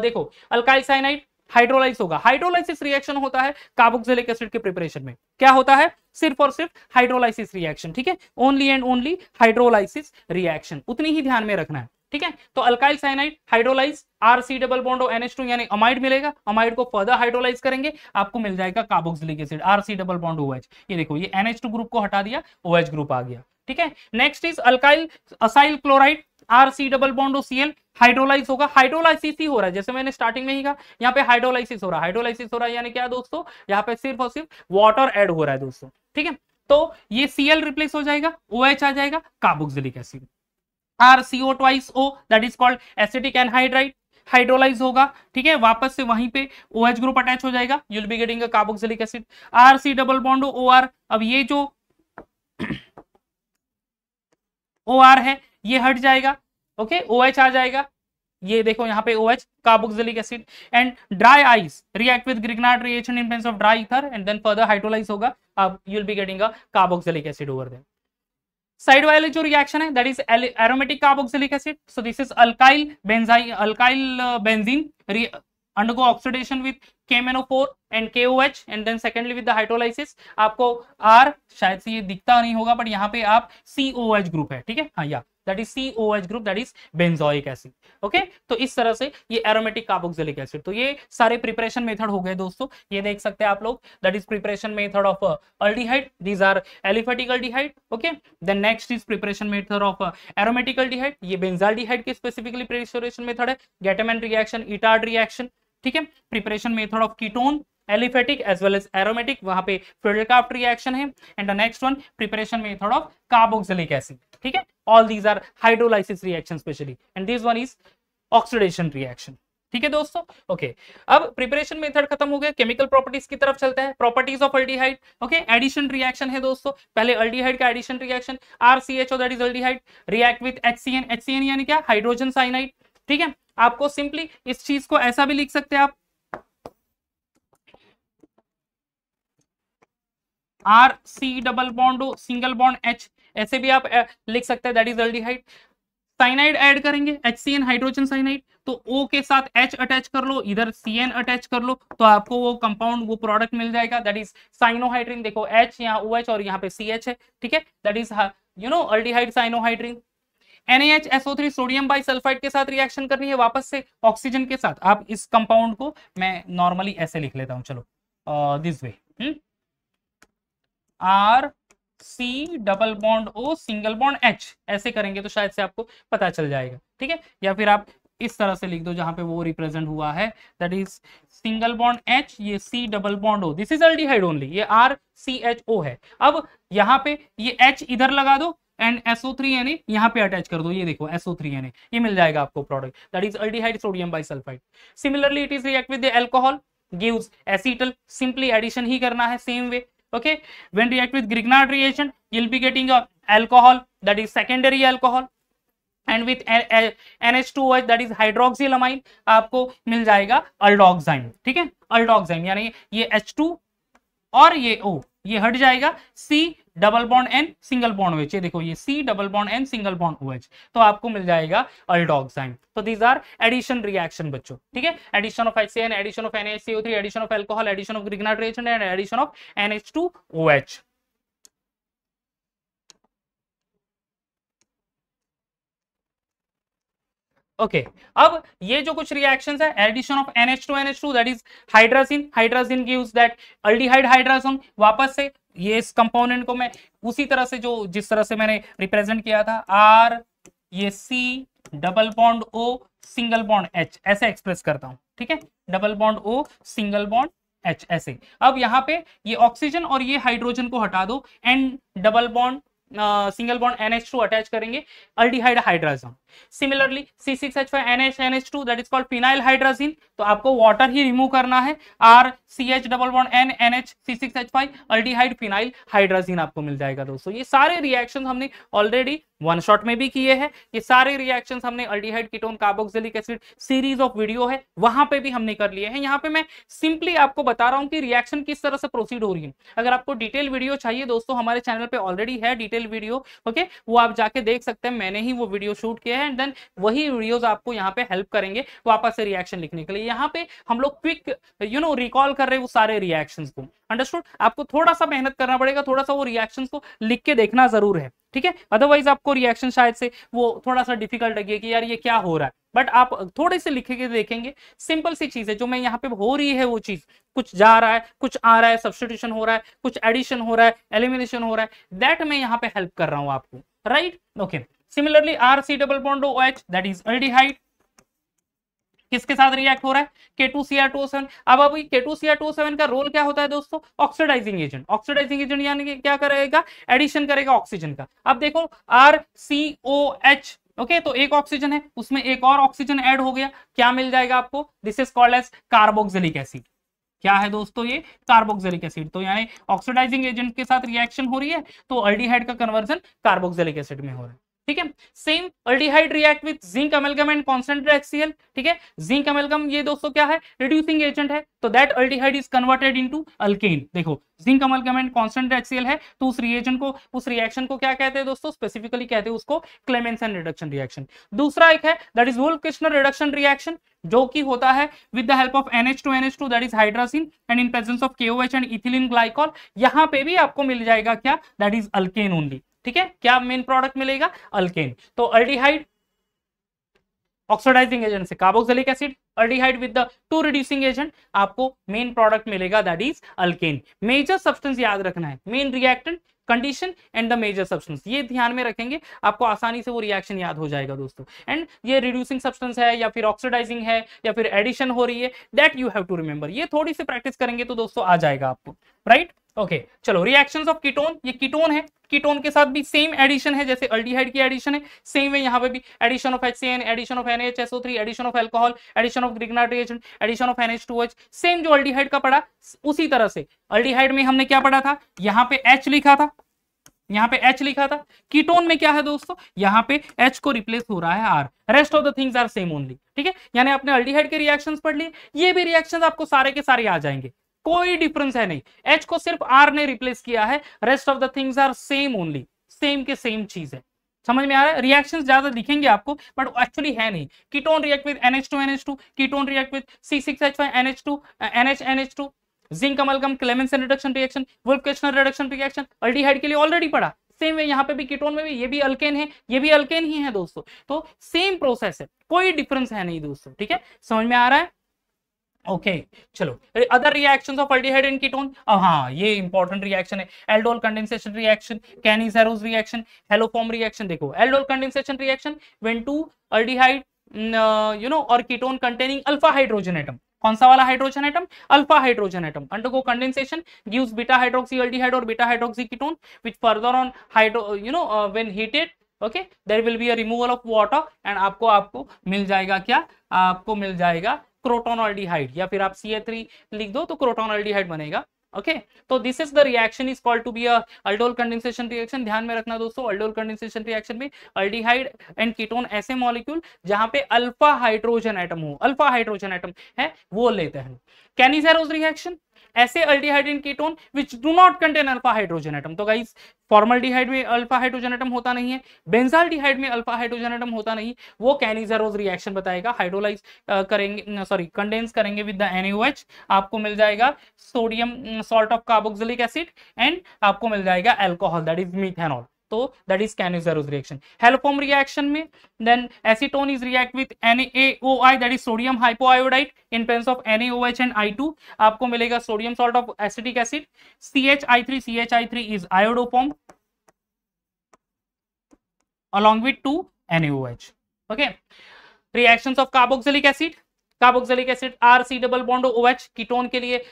देखो अल्काइल साइनाइड हाइड्रोलाइस होगा हाइड्रोलाइसिस रिएक्शन होता है कार्बोक्सिलिक एसिड के प्रिपरेशन में क्या होता है सिर्फ और सिर्फ हाइड्रोलाइसिस रिएक्शन ठीक है only and only hydrolysis reaction उतनी ही ध्यान में रखना है ठीक है तो alkyl cyanide hydrolyse C double bond और एनएच यानी अमाइड मिलेगा अमाइड को फर्दर हाइड्रोलाइज करेंगे आपको मिल जाएगा carboxylic acid C double bond OH ये देखो ये एनएच ग्रुप को हटा दिया ओएच ग्रुप आ गया ठीक है next is alkyl acyl chloride R C double bond O C L hydrolyse होगा हाइड्रोलाइसिस ही हो रहा है जैसे मैंने स्टार्टिंग में ही कहा यहाँ पे हाइड्रोलाइसिस हो रहा है हाइड्रोलाइसिस हो रहा है यानी क्या दोस्तों यहाँ पे सिर्फ और सिर्फ वाटर एड हो रहा है दोस्तों ठीक है तो ये सीएल रिप्लेस हो जाएगा ओएच आ जाएगा carboxylic acid R C O twice O that is called acetic anhydride hydrolyse होगा ठीक है वापस से वहीं पे ओ OH ग्रुप अटैच हो जाएगा you'll be getting carboxylic acid R C double bond O R अब ये जो ओ आर है ये हट जाएगा ओके ओ एच आ जाएगा ये देखो यहाँ पे O H carboxylic acid and dry ice react with Grignard reaction in presence of dry ether and then further hydrolyse होगा अब you will be getting a carboxylic acid over there side वाले जो reaction है that is aromatic carboxylic acid so this is alkyl benzyl alkyl benzene undergo oxidation with KMnO4 and KOH and then secondly with the hydrolysis आपको R शायद से ये दिखता नहीं होगा बट यहां पे आप COH ग्रुप है ठीक है हां या that is C O H group that is benzoic acid okay तो इस तरह से ये एरोमेटिक कार्बोक्सिलिक एसिड तो ये सारे प्रिपरेशन मेथड हो गए दोस्तों ये देख सकते हैं आप लोग that is preparation method of aldehyde these are aliphatic aldehyde okay then next is preparation method of aromatic aldehyde ये बेंजाल्डिहाइड के स्पेसिफिकली प्रिपरेशन मेथड है गेटेमैन रिएक्शन इटार्ड रिएक्शन ठीक है preparation method of ketone aliphatic as well as aromatic वहां पे Friedel reaction है and the next one preparation method of carboxylic acid ठीक है all these are hydrolysis reaction specially and this one is oxidation reaction ठीक है दोस्तों okay okay. अब preparation method खत्म हो गया केमिकल प्रॉपर्टीज की तरफ चलते हैं properties of aldehyde okay addition reaction है दोस्तों पहले अल्डीहाइड का addition reaction R C RCHO that is aldehyde react with H H C N C N यानी क्या हाइड्रोजन साइनाइड ठीक है आपको सिंपली इस चीज को ऐसा भी लिख सकते हैं आप R C double bond single bond H ऐसे भी आप लिख सकते हैं that is aldehyde cyanide add करेंगे HCN हाइड्रोजन साइनाइड तो O के साथ H अटैच कर लो इधर CN अटैच कर लो तो आपको वो कंपाउंड वो प्रोडक्ट मिल जाएगा दैट इज साइनोहाइड्रिन देखो H यहाँ ओ एच और यहाँ पे सी एच है ठीक है that is you know aldehyde cyanohydrin NaHSO3 sodium bisulphite के साथ रिएक्शन करनी है वापस से ऑक्सीजन के साथ आप इस कंपाउंड को मैं नॉर्मली ऐसे लिख लेता हूँ चलो this way R C double bond O single bond H ऐसे करेंगे तो शायद से आपको पता चल जाएगा ठीक है या फिर आप इस तरह से लिख दो जहां पे वो रिप्रेजेंट हुआ है that is single bond H ये C double bond O this is aldehyde only ये आर सी एच ओ है अब यहाँ पे ये एच इधर लगा दो एंड एसओ थ्री एन यहाँ पे अटैच कर दो ये देखो एसओ थ्री एन ये मिल जाएगा आपको product that is aldehyde sodium sulphide similarly it is react with alcohol gives acetal simply addition ही करना है same way okay when react with grignard reaction you'll be getting a alcohol that is secondary alcohol and with NH2OH that is H that is hydroxylamine आपको मिल जाएगा अल्डोक्साइन ठीक है अल्डोक्साइन यानी ये एच टू और ये ओ ये हट जाएगा C double bond N single bond वेच ये देखो ये C double bond N single bond OH तो आपको मिल जाएगा अल्डोक्साइन तो दीज आर एडिशन रिएक्शन बच्चों ठीक है addition of H addition of N H NHCO three addition of alcohol addition of Grignard reagent and addition of N H two O H okay okay. अब ये जो कुछ रिएक्शंस है addition of NH two NH two that is hydrazine hydrazine की use that aldehyde हाइड्रासम वापस से ये इस कंपोनेंट को मैं उसी तरह से जो जिस तरह से मैंने रिप्रेजेंट किया था आर ये C double bond O single bond H ऐसे एक्सप्रेस करता हूं ठीक है double bond O single bond H ऐसे अब यहां पे ये ऑक्सीजन और ये हाइड्रोजन को हटा दो and double bond single bond to attach करेंगे aldehyde hydrazone similarly C six H five N H two that is called phenyl hydrazine तो आपको वाटर ही रिमूव करना है R C H double bond N N H C six H five aldehyde phenyl hydrazine आपको मिल जाएगा दोस्तों ये सारे रिएक्शन हमने ऑलरेडी वन शॉट में भी किए हैं ये सारे रिएक्शंस हमने aldehyde ketone carboxylic acid series of video है वहां पे भी हमने कर लिए हैं यहाँ पे मैं सिंपली आपको बता रहा हूँ कि रिएक्शन किस तरह से प्रोसीड हो रही है अगर आपको डिटेल वीडियो चाहिए दोस्तों हमारे चैनल पे ऑलरेडी है डिटेल वीडियो ओके वो आप जाके देख सकते हैं मैंने ही वो वीडियो शूट किया है एंड देन वही वीडियोज आपको यहाँ पे हेल्प करेंगे वापस से रिएक्शन लिखने के लिए यहाँ पे हम लोग क्विक यू नो रिकॉल कर रहे वो सारे रिएक्शन को अंडरस्टूड आपको थोड़ा सा मेहनत करना पड़ेगा थोड़ा सा वो रिएक्शन को लिख के देखना जरूर है ठीक है अदरवाइज आपको रिएक्शन शायद से वो थोड़ा सा डिफिकल्ट लगे कि यार ये क्या हो रहा है बट आप थोड़े से लिखे के देखेंगे सिंपल सी चीज है जो मैं यहाँ पे हो रही है वो चीज कुछ जा रहा है कुछ आ रहा है सब्सटीट्यूशन हो रहा है कुछ एडिशन हो रहा है एलिमिनेशन हो रहा है दैट मैं यहाँ पे हेल्प कर रहा हूँ आपको right okay similarly R C double point O H that is aldehyde किसके साथ रिएक्ट हो रहा है K two two C R seven अब अभी K two C R two seven का रोल क्या होता है दोस्तों ऑक्सीडाइजिंग एजेंट ऑक्सीडाइजिंग एजेंट यानी कि क्या करेगा एडिशन करेगा ऑक्सीजन का अब देखो R C O H okay okay, तो एक ऑक्सीजन है उसमें एक और ऑक्सीजन ऐड हो गया क्या मिल जाएगा आपको this is called as carboxylic acid क्या है दोस्तों ये कार्बोक्सिलिक एसिड तो यानी ऑक्सीडाइजिंग एजेंट के साथ रिएक्शन हो रही है तो अल्डीहाइड का कन्वर्जन कार्बोक्सिलिक एसिड में हो रहा है ठीक है same aldehyde react with zinc amalgam and concentrate HCl ठीक है जिंक अमेलगम ये दोस्तों क्या है रिड्यूसिंग एजेंट है तो that aldehyde is converted into alkane देखो zinc amalgam and concentrate HCl है तो उस रिएजेंट को उस रिएक्शन को क्या कहते हैं दोस्तों स्पेसिफिकली कहते हैं उसको क्लेमेंसन रिडक्शन रिएक्शन दूसरा एक है that is Wolff Kishner reduction reaction जो कि होता है with the help of NH2 NH2 that is hydrazine and in presence of KOH and ethylene glycol यहां पे भी आपको मिल जाएगा क्या दैट इज अल्केन ओनली ठीक है क्या मेन प्रोडक्ट मिलेगा अल्केन तो अल्डिहाइड ऑक्सीडाइजिंग एजेंट से carboxylic acid aldehyde with the to reducing agent आपको मेन प्रोडक्ट मिलेगा that is alkane major substance याद रखना है main reactant condition and the major substance ये ध्यान में रखेंगे आपको आसानी से वो रिएक्शन याद हो जाएगा दोस्तों एंड ये रिड्यूसिंग सब्सटेंस है या फिर ऑक्सीडाइजिंग है या फिर एडिशन हो रही है that you have to remember ये थोड़ी सी प्रैक्टिस करेंगे तो दोस्तों आ जाएगा आपको राइट right? ओके okay, चलो रिएक्शन ऑफ कीटोन ये कीटोन है कीटोन के साथ भी सेम एडिशन है जैसे अल्डीहाइड की एडिशन है सेम है यहाँ पे भी addition of H addition of three addition of alcohol addition of Grignard reagent addition of two H same जो अल्डीहाइड का पढ़ा उसी तरह से अल्डीहाइड में हमने क्या पढ़ा था यहाँ पे एच लिखा था यहाँ पे H लिखा था कीटोन में क्या है दोस्तों यहाँ पे H को रिप्लेस हो रहा है R rest of the things are same only ठीक है यानी आपने अल्डीहाइड के रिएक्शंस पढ़ लिए ये भी रिएक्शंस आपको सारे के सारे आ जाएंगे कोई डिफरेंस है नहीं एच को सिर्फ आर ने रिप्लेस किया है rest of the things are same only same के सेम चीज है समझ में आ रहा है रिएक्शंस ज्यादा दिखेंगे आपको बट एक्चुअली है नहीं ketone react with NH two NH two ketone react with C six H five NH two NH NH two zinc amalgam Clemmensen reduction reaction Wolff reduction reaction aldehyde के लिए already पढ़ा same way यहाँ पे भी ketone में भी ये भी अल्केन है ये भी अल्केन ही है दोस्तों तो सेम प्रोसेस है कोई डिफरेंस है नहीं दोस्तों ठीक है समझ में आ रहा है ओके चलो other reaction of aldehyde and ketone हाँ ये इंपॉर्टेंट रिएक्शन है aldol condensation reaction canning reaction haloform reaction देखो aldol condensation reaction when two aldehyde you know और ketone containing alpha hydrogen atom कौन सा वाला hydrogen atom alpha hydrogen atom undergo condensation gives beta hydroxy aldehyde और beta hydroxy ketone which further on hydro you know when heated okay there will be a removal of water and आपको आपको मिल जाएगा क्या आपको मिल जाएगा croton क्रोटोनॉल्डिहाइड या फिर आप सी थ्री लिख दो तो क्रोटोन क्रोटोनॉल्डिहाइड बनेगा ओके तो this is the reaction is called to be aldol condensation reaction ध्यान में रखना दोस्तों अल्डोल कंडेंसेशन रिएक्शन में अल्डिहाइड एंड कीटोन ऐसे मॉलिक्यूल जहां पे अल्फा हाइड्रोजन एटम हो अल्फा हाइड्रोजन एटम है वो लेते हैं कैनिजेरोज रिएक्शन ऐसे aldehyde ketone which do not contain alpha hydrogen atom तो गाइज फॉर्मल डिहाइड में अल्फा हाइड्रोजन एटम होता नहीं है बेंजाल डिहाइड में अल्फा हाइड्रोजन एटम होता नहीं वो कैनिजरोज रिएक्शन बताएगा हाइड्रोलाइज करेंगे सॉरी कंडेंस करेंगे विद द एनयूएच आपको मिल जाएगा sodium salt of carboxylic acid and आपको मिल जाएगा एल्कोहल दैट इज मीथेनॉल तो that is Cannizzaro reaction haloform reaction में then acetone is react with NaOI that is sodium hypoiodide in presence of NaOH and I2 आपको मिलेगा sodium salt of acidic acid C C H H I three I three is iodoform along with 2 okay reaction of carboxylic acid carboxylic acid R C double bond O H ketone के लिए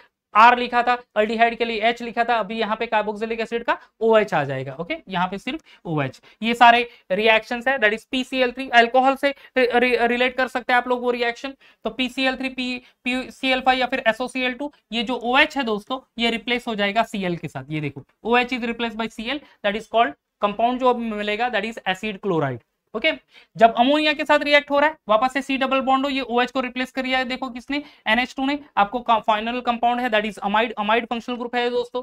are लिखा था aldehyde के लिए H लिखा था अभी यहाँ पे कार्बोक्सिलिक एसिड का ओ OH आ जाएगा ओके यहाँ पे सिर्फ ओ OH. ये सारे रिएक्शन है that is PCl three alcohol से रिलेट कर सकते हैं आप लोग वो रिएक्शन तो PCl three P P C L five या फिर एसओसीएल टू ये जो ओ OH है दोस्तों ये रिप्लेस हो जाएगा सीएल के साथ ये देखो O H is replace by C L that is called compound जो अब मिलेगा that is acid chloride okay जब अमोनिया के साथ रिएक्ट हो रहा है वापस से सी डबल बॉन्ड हो ये OH को रिप्लेस कर दिया है देखो किसने एनएच टू ने आपको फाइनल कंपाउंड है that is amide amide functional group है दोस्तों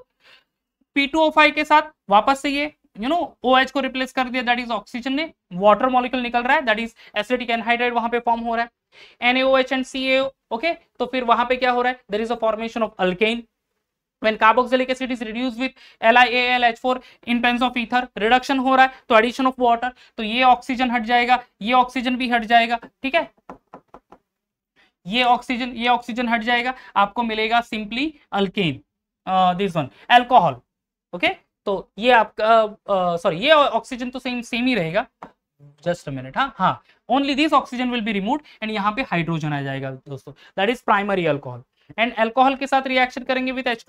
पी टू ओ फाइव के साथ वापस से ये यू नो OH को रिप्लेस कर दिया दैट इज ऑक्सीजन ने वाटर मॉलिक्यूल निकल रहा है दैट इज एसिडिक एनहाइड्राइड वहां पे फॉर्म हो रहा है NaOH एंड CaO ओके तो फिर वहां पे क्या हो रहा है there is a formation of alkane when carboxylic acid is reduced with LiAlH4 in terms of ether reduction हो रहा है तो addition of water तो ये ऑक्सीजन हट जाएगा ये ऑक्सीजन भी हट जाएगा ठीक है ये ऑक्सीजन ये ऑक्सीजन हट जाएगा आपको मिलेगा simply alkane this one alcohol okay तो ये आपका सॉरी uh, ये ऑक्सीजन तो सेम सेम ही रहेगा जस्ट मिनट हाँ हाँ only this oxygen will be remove and यहाँ पे हाइड्रोजन आ जाएगा दोस्तों that is primary alcohol and alcohol के साथ रिएक्शन करेंगे विद एच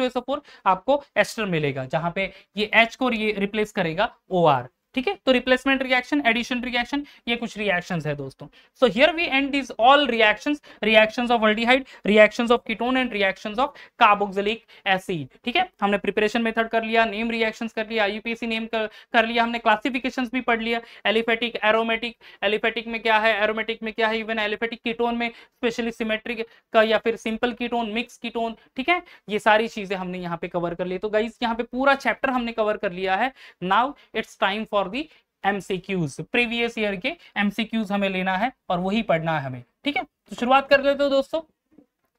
आपको एस्टर मिलेगा जहां पे ये एच को रिप्लेस करेगा ओ आर ठीक है तो रिप्लेसमेंट रिएक्शन एडिशन रिएक्शन ये कुछ रिएक्शन है दोस्तों so here we end this all reaction reaction of aldehyde reaction of ketone and reaction of carboxylic acid ठीक है हमने प्रिपरेशन मेथड कर लिया नेम रिएक्शन कर लिया आईयूपीएसी नेम कर, कर लिया हमने क्लासिफिकेशन भी पढ़ लिया एलिफेटिक एरोमेटिक एलिफेटिक में क्या है एरोमेटिक में क्या है इवन एलिफेटिक कीटोन में स्पेशली सिमेट्रिक का या फिर सिंपल कीटोन मिक्स कीटोन ठीक है ये सारी चीजें हमने यहाँ पे कवर कर ली तो गाइज यहाँ पे पूरा चैप्टर हमने कवर कर लिया है now it's time for for the MCQs previous year के एमसीक्यूज हमें लेना है और वही पढ़ना है हमें ठीक है तो शुरुआत कर लेते हो दोस्तों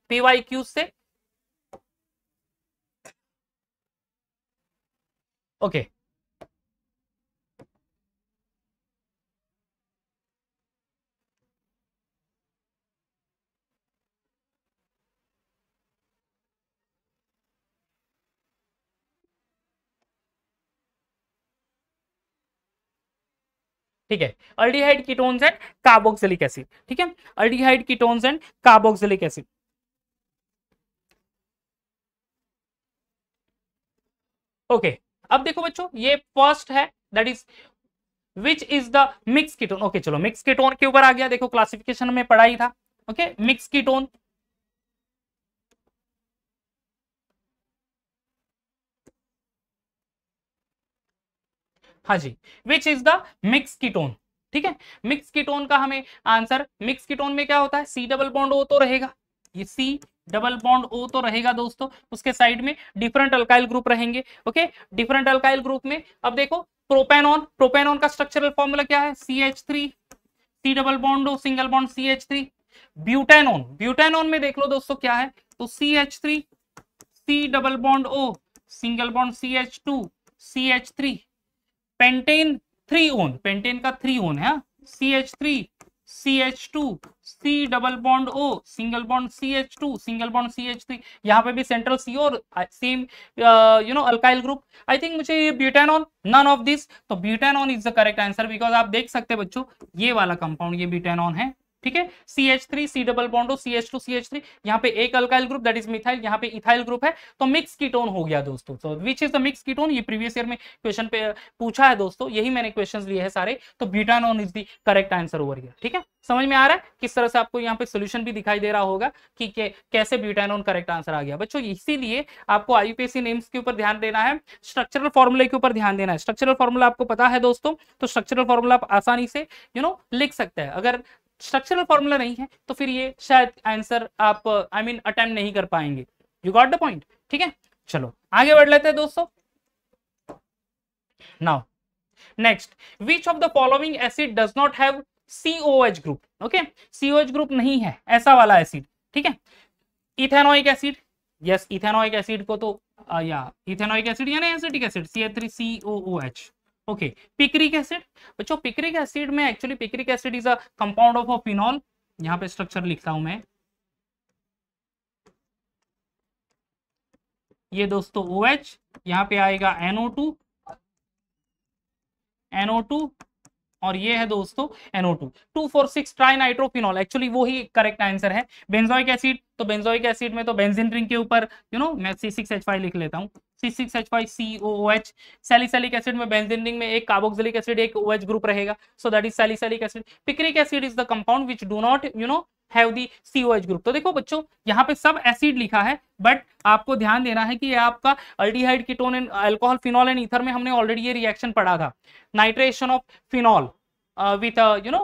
पीवाई क्यूज से ओके okay. ठीक है aldehyde ketones and carboxylic acid ठीक है aldehyde ketones and carboxylic acid okay अब देखो बच्चों ये फर्स्ट है that is which is the mix ketone okay चलो मिक्स कीटोन के ऊपर आ गया देखो क्लासिफिकेशन में पढ़ाई था ओके मिक्स कीटोन हाँ जी which is the mix ketone ठीक है मिक्स कीटोन का हमें आंसर मिक्स कीटोन में क्या होता है सी डबल बॉन्ड ओ तो रहेगा ये सी डबल बॉन्ड ओ तो रहेगा दोस्तों उसके साइड में डिफरेंट अल्काइल ग्रुप रहेंगे ओके डिफरेंट अल्काइल ग्रुप में अब देखो प्रोपेनॉन प्रोपेनॉन का स्ट्रक्चरल फॉर्मूला क्या है C H three C double bond O single bond C H three butanone butanone में देख लो दोस्तों क्या है तो C H three C double bond O single bond C H two C H three pentane three one pentane का three one है C H three C H two C double bond O single bond C H two single bond C H three यहाँ पे भी central C और same you know alkyl group I think मुझे ये butanone none of this तो butanone is the correct answer because आप देख सकते हैं बच्चों ये वाला कंपाउंड ये ब्यूटेनॉन है ठीक है C H three C double bond O C H two C H three यहाँ पे एक alkyl group that is methyl यहाँ पे इथाइल ग्रुप है तो मिक्स कीटोन हो गया दोस्तों तो which is the mix ketone ये प्रीवियस ईयर में क्वेश्चन पे पूछा है दोस्तों यही मैंने क्वेश्चन लिए है सारे तो butanone is the correct answer over year ठीक है समझ में आ रहा है किस तरह से आपको यहाँ पे सोल्यूशन भी दिखाई दे रहा होगा कि कैसे ब्यूटानोन करेक्ट आंसर आ गया बच्चों इसीलिए आपको आईपीएससी नेम्स के ऊपर ध्यान देना है स्ट्रक्चरल फॉर्मूले के ऊपर ध्यान देना है स्ट्रक्चरल फॉर्मूला आपको पता है दोस्तों तो स्ट्रक्चरल फॉर्मूला आप आसानी से यू you नो know, लिख सकते हैं अगर स्ट्रक्चरल फॉर्मूला नहीं है तो फिर ये शायद आंसर आप आई मीन अटेम्प नहीं कर पाएंगे यू गॉट द पॉइंट ठीक है चलो आगे बढ़ लेते हैं दोस्तों now next which of the following acid does not have COH group okay COH group नहीं है ऐसा वाला एसिड ठीक है ethanoic acid yes ethanoic acid को तो या इथेनोइक एसिड यानी acetic acid C A three C H okay picric acid बच्चों पिक्रिक एसिड में actually picric acid is a compound of a phenol यहां पे स्ट्रक्चर लिखता हूं मैं ये दोस्तों ओ एच यहाँ पे आएगा एनओ टू एनओ टू और ये है दोस्तों NO two two four six trinitrophenol actually वो ही करेक्ट आंसर है बेंजोइक एसिड तो बेंजोइक एसिड में तो बेंजिन रिंग के ऊपर यू नो मैं सी सिक्स एच फाइव लिख लेता हूँ C6H5COOH सैलिसिलिक एसिड में बेंजीन रिंग में एक कार्बोक्सिलिक एसिड एक OH ग्रुप रहेगा so that is salicylic acid picric acid is the compound which do not you know have the COH group तो देखो बच्चों यहां पे सब एसिड लिखा है बट आपको ध्यान देना है कि ये आपका aldehyde ketone and alcohol phenol and ether में हमने ऑलरेडी ये रिएक्शन पढ़ा था nitration of phenol with you know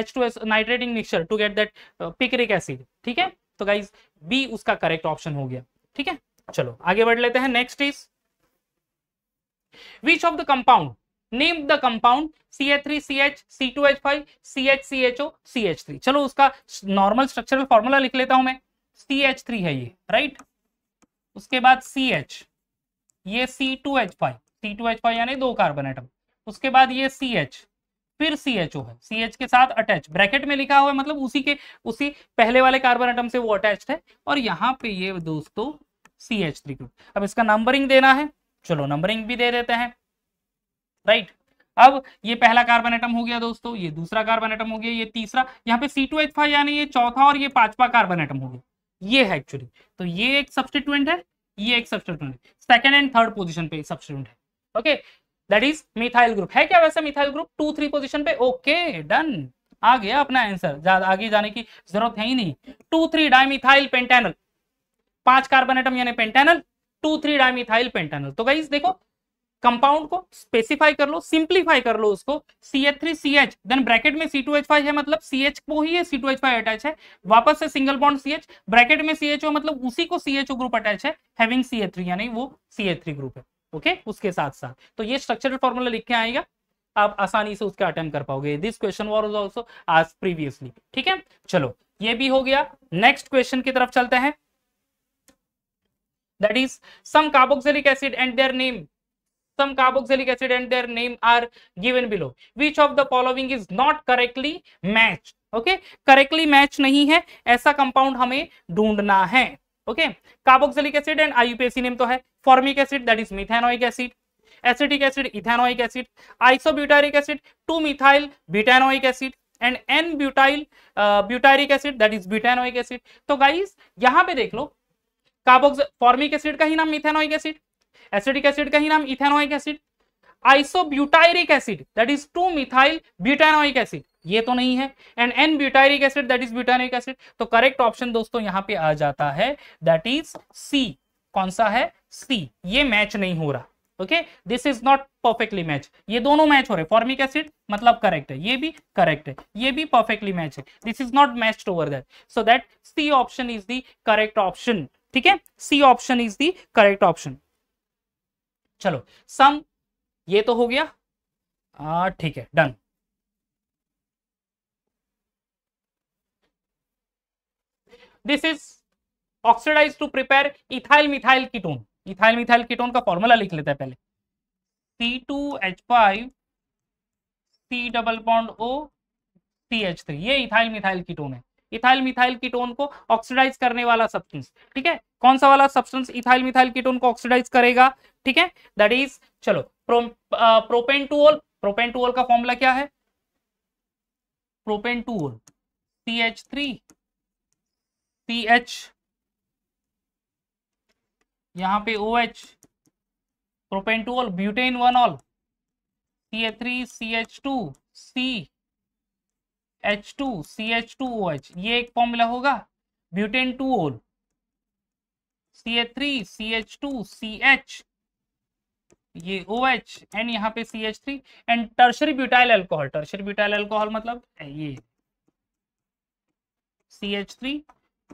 H nitrating mixture to get that picric acid ठीक है तो गाइस बी उसका करेक्ट ऑप्शन हो गया ठीक है चलो आगे बढ़ लेते हैं next is which of the compound name the compound C H three C H C two H five C H C H O C H three चलो उसका नॉर्मल स्ट्रक्चरल फॉर्मूला लिख लेता हूं मैं सी एच थ्री है ये right उसके बाद सी एच ये C two H five C two H five यानी दो कार्बन एटम उसके बाद ये सी एच फिर सी एच ओ है सी एच के साथ अटैच ब्रैकेट में लिखा हुआ है मतलब उसी के उसी पहले वाले कार्बन एटम से वो अटैच है और यहाँ पे ये दोस्तों सी एच थ्री ग्रुप अब इसका नंबरिंग देना है चलो नंबरिंग भी दे देते हैं राइट अब ये पहला कार्बन एटम हो गया दोस्तों ये दूसरा कार्बन एटम हो गया ये तीसरा यहाँ पे सी टू एच फाइव यानी ये चौथा और ये पांचवा कार्बन एटम हो गया ये है एक्चुअली तो ये एक सब्सटीट्यूएंट है ये एक substituent second and third position पे सब्सटीट्यूएंट है okay that is methyl group है क्या वैसे methyl group two three position पे ओके डन आ गया अपना आंसर आगे जाने की जरूरत है ही नहीं टू थ्री डाइमिथाइल पेंटेनल पांच कार्बन एटम यानी pentanal two three dimethyl pentanal तो गाइज देखो कंपाउंड को स्पेसिफाई कर लो सिंप्लीफाई कर लो उसको CH3CH देन ब्रैकेट में C2H5 है मतलब CH को ही है C2H5 अटैच है वापस से सिंगल बॉन्ड CH ब्रैकेट में CHO मतलब उसी को CHO ग्रुप अटैच है हैविंग CH3 यानी वो CH3 ग्रुप है ओके उसके साथ साथ तो ये स्ट्रक्चरल फॉर्मूला लिख के आएगा आप आसानी से उसके अटेम्प्ट कर पाओगे दिस क्वेश्चन वाज आल्सो आज प्रीवियसली ठीक है चलो ये भी हो गया नेक्स्ट क्वेश्चन की तरफ चलते हैं that is some carboxylic acid and their name some carboxylic acid and their name are given below which of the following is not correctly matched okay correctly match नहीं है ऐसा कंपाउंड हमें ढूंढना है okay carboxylic acid and IUPAC name तो है formic acid that is methanoic acid acidic acid ethanoic acid isobutyric acid two methyl butanoic acid and n butyl butyric acid that is butanoic acid तो guys यहां पे देख लो कार्बोक्स formic acid का ही नाम methanoic acid acidic acid का ही नाम ethanoic acid isobutyric acid that is two methyl acid ये तो नहीं है and n butyric acid that is acid तो करेक्ट ऑप्शन दोस्तों यहां पे आ जाता है दैट इज सी कौन सा है सी ये मैच नहीं हो रहा okay this is not perfectly match ये दोनों मैच हो रहे फॉर्मिक एसिड मतलब करेक्ट है ये भी करेक्ट है ये भी परफेक्टली मैच है this is not matched over that so that C option is the correct option ठीक है C option is the correct option चलो सम ये तो हो गया ठीक है done this is oxidize to prepare ethyl methyl ketone ethyl methyl ketone का फॉर्मूला लिख लेते हैं पहले C two H five C double bond O C H three ये इथाइल मिथाइल कीटोन है इथाइल मिथाइल कीटोन को ऑक्सीडाइज करने वाला सब्सटेंस ठीक है कौन सा वाला सब्सटेंस इथाइल मिथाइल कीटोन को ऑक्सीडाइज करेगा ठीक है दैट इज चलो pro, propane two ol propane two ol का फॉर्मूला क्या है propane two ol C H three C H यहां पे O H propane two ol butane one ol C H three C H two C H two C H two O H ये एक formula होगा butane two ol C H three C H two C H ये O H and यहाँ पे C H three and tertiary butyl alcohol tertiary butyl alcohol मतलब ये C H three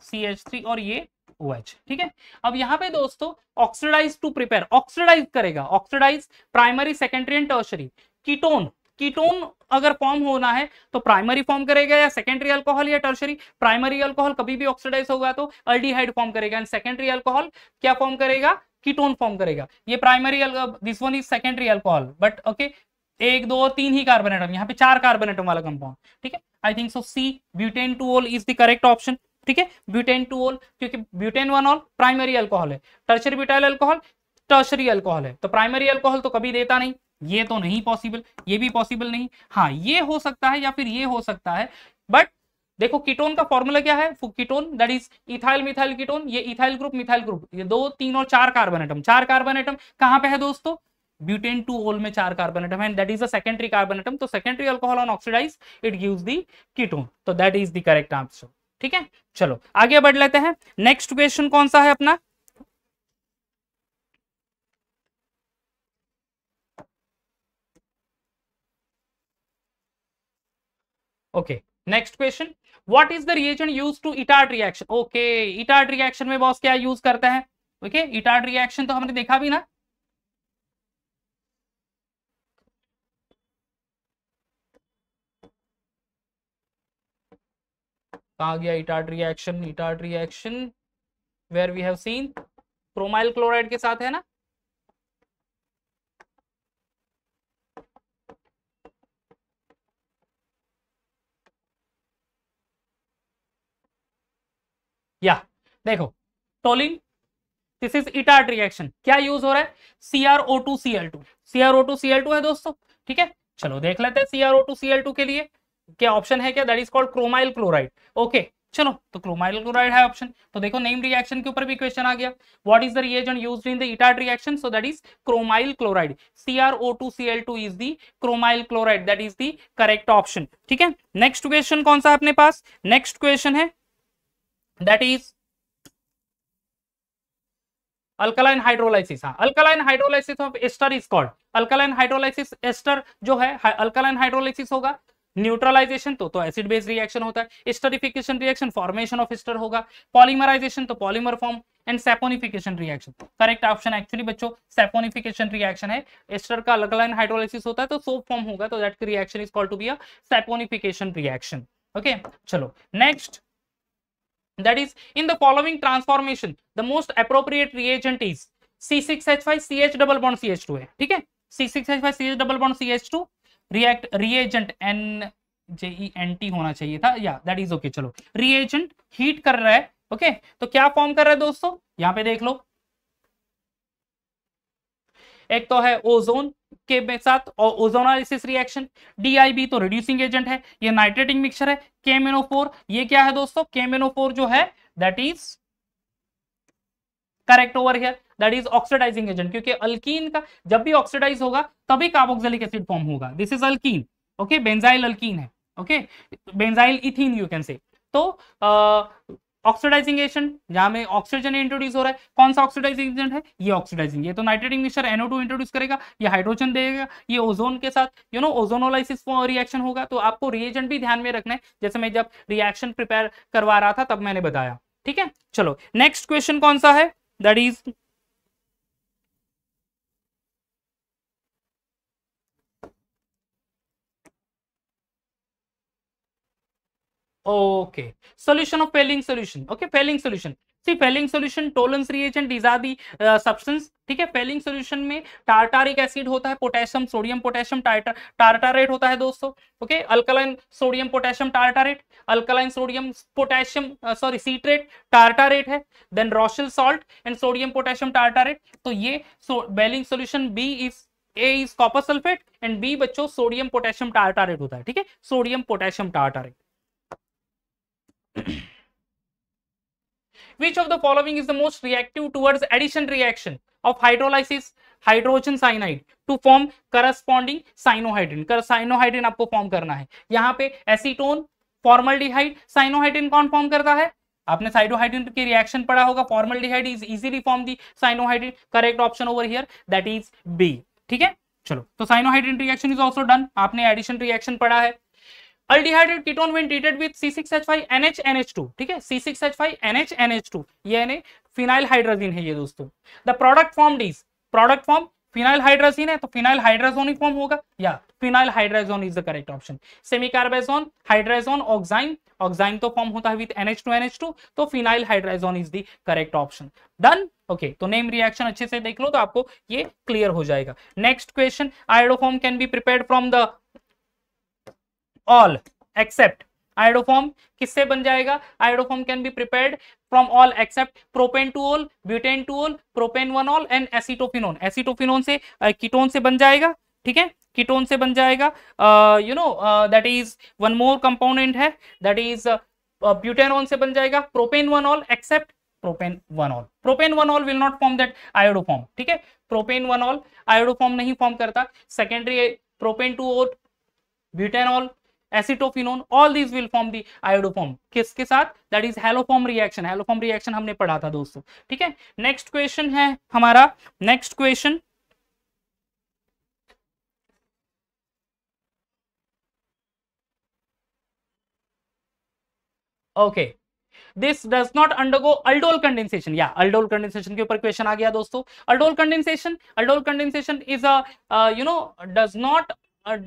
C H three और ये O H ठीक है अब यहाँ पे दोस्तों ऑक्सीडाइज टू प्रिपेयर ऑक्सीडाइज करेगा oxidize primary secondary and tertiary ketone ketone अगर फॉर्म होना है तो प्राइमरी फॉर्म करेगा या सेकेंडरी अल्कोहल या टर्शरी प्राइमरी अल्कोहल कभी भी ऑक्सीडाइज होगा तो अल्डीहाइड फॉर्म करेगा एंड सेकेंडरी अल्कोहल क्या फॉर्म करेगा कीटोन फॉर्म करेगा ये primary this one is secondary alcohol but okay एक दो और तीन ही कार्बन एटम यहाँ पे चार कार्बन एटम वाला कंपाउंड ठीक है I think so C butane two ol is the correct option ठीक है ब्यूटेन टू ऑल क्योंकि butane one ol primary alcohol है tertiary butyl alcohol tertiary alcohol है तो प्राइमरी अल्कोहल तो कभी देता नहीं ये तो नहीं पॉसिबल ये भी पॉसिबल नहीं हाँ ये हो सकता है या फिर ये हो सकता है बट देखो कीटोन का फॉर्मूला क्या है ketone that is ethyl methyl ketone ये इथाइल ग्रुप मिथाइल ग्रुप ये दो तीन और चार कार्बन एटम चार कार्बन एटम कहां पे है दोस्तों ब्यूटेन टू ओल में चार carbon atom and that is the secondary carbon atom तो secondary alcohol on oxidize it gives the ketone तो that is the correct answer ठीक है चलो आगे बढ़ लेते हैं नेक्स्ट क्वेश्चन कौन सा है अपना okay next question what is the reagent use to Etard reaction okay Etard reaction में बॉस क्या यूज करता है ओके इटार्ड रिएक्शन तो हमने देखा भी ना कहा गया Etard reaction Etard reaction where we have seen chromyl chloride के साथ है ना देखो toluene this is Etard reaction क्या यूज हो रहा है CRO two C L two CRO two C L two है दोस्तों ठीक है चलो देख लेते हैं CRO two C L two के लिए क्या ऑप्शन है क्या that is called chromyl chloride okay चलो तो क्रोमाइल क्लोराइड है ऑप्शन तो देखो नेम रिएक्शन के ऊपर भी क्वेश्चन आ गया what is the reagent used in the Etard reaction so that is chromyl chloride CRO two C L two is the chromyl chloride that is the correct option ठीक है next question कौन सा अपने पास next question है that is alkaline hydrolysis हाँ alkaline hydrolysis of ester is called alkaline hydrolysis ester जो है अल्कलाइन हाइड्रोलाइसिस होगा न्यूट्रलाइजेशन तो तो एसिड बेस रिएक्शन होता है esterification reaction formation of ester होगा पॉलीमराइजेशन तो polymer form and saponification reaction correct option actually बच्चों सेपोनिफिकेशन रिएक्शन है एस्टर का अल्कलाइन हाइड्रोलाइसिस होता है तो सोप फॉर्म होगा तो that reaction is called to be a saponification reaction okay चलो next That is, in the following transformation, the most appropriate reagent is C6H5CH double bond CH2 है ठीक है C6H5CH double bond CH2 react reagent N JENT होना चाहिए था या that is okay चलो reagent heat कर रहा है ओके okay? तो क्या फॉर्म कर रहा है दोस्तों यहाँ पे देख लो एक तो है ओजोन के साथ और ओजोनालिसिस रिएक्शन डीआईबी तो रिड्यूसिंग एजेंट है ये नाइट्रेटिंग मिक्सचर है केमेनोफोर ये क्या है दोस्तों केमेनोफोर जो है that is correct over here that is oxidizing agent क्योंकि अल्कीन का जब भी ऑक्सीडाइज होगा तभी कार्बोक्सिलिक एसिड फॉर्म होगा this is alkene okay benzyl alkene है okay benzyl ethyne you can say तो ऑक्सीडाइजिंग एजेंट जहां में ऑक्सीजन इंट्रोड्यूस हो रहा है कौन सा ऑक्सीडाइजिंग एजेंट है ये ऑक्सीडाइजिंग ये तो नाइट्रेटिंग मिक्सर एनओ इंट्रोड्यूस करेगा ये हाइड्रोजन देगा ये ओजोन के साथ यू नो ओजोनोलाइसिस रिएक्शन होगा तो आपको रिएजेंट भी ध्यान में रखना है जैसे मैं जब रिएक्शन प्रिपेयर करवा रहा था तब मैंने बताया ठीक है चलो नेक्स्ट क्वेश्चन कौन सा है that is okay Solution of Fehling solution. Okay Fehling solution. C Fehling solution Tollens reagent these are the substance ठीक है फेलिंग सोल्यूशन में टार्टारिक एसिड होता है पोटेशियम सोडियम पोटेशियम टार्टारेट होता है दोस्तों okay alkaline sodium potassium tartrate alkaline sodium potassium sorry citrate tartrate है then Rochelle salt and sodium potassium tartrate तो ये Fehling solution B is A is copper sulphate and B बच्चों sodium potassium tartrate होता है ठीक है sodium potassium tartrate which of the following is the most reactive towards addition reaction of hydrolysis hydrogen cyanide to form corresponding cyanohydrin कर cyanohydrin आपको form करना है यहाँ पे एसीटोन फॉर्मलडिहाइड साइनोहाइड्रिन कौन फॉर्म करता है आपने साइडोहाइड्रिन की रिएक्शन पढ़ा होगा formaldehyde is easily form the cyanohydrin correct option over here that is B ठीक है चलो तो cyanohydrin reaction is also done आपने एडिशन रिएक्शन पढ़ा है aldehyde ketone when treated with C6H5NH ठीक है C6H5NH यानी फिनाइल हाइड्राजीन है ये दोस्तों the product form is product form phenyl hydrazine है तो फिनाइल हाइड्रोजोनिक फॉर्म होगा या phenyl hydrazone is the correct option semicarbazone hydrazone oxime oxime तो फॉर्म होता है विद NH2NH2 तो phenyl hydrazone is the correct option done okay okay, तो नेम रिएक्शन अच्छे से देख लो तो आपको ये क्लियर हो जाएगा next question iodoform can be prepared from the all except iodoform किससे बन जाएगा iodoform can be prepared from all except propane two ol butane two ol propane one ol and acetophenone acetophenone से ketone uh, से बन जाएगा ठीक है ketone से बन जाएगा you know that is one more component है दैट इज ब्यूटेनॉल से बन जाएगा propane one ol except propane one ol propane one ol will not form that iodoform ठीक है प्रोपेन वन ऑल आयोडोफॉर्म नहीं फॉर्म करता secondary propane two ol butanol acetophenone all these will form the iodoform किसके साथ that is haloform reaction haloform reaction हमने पढ़ा था दोस्तों ठीक है नेक्स्ट क्वेश्चन है हमारा next question okay this does not undergo aldol condensation या अल्डोल कंडेंसेशन के ऊपर क्वेश्चन आ गया दोस्तों aldol condensation aldol condensation is a you know does not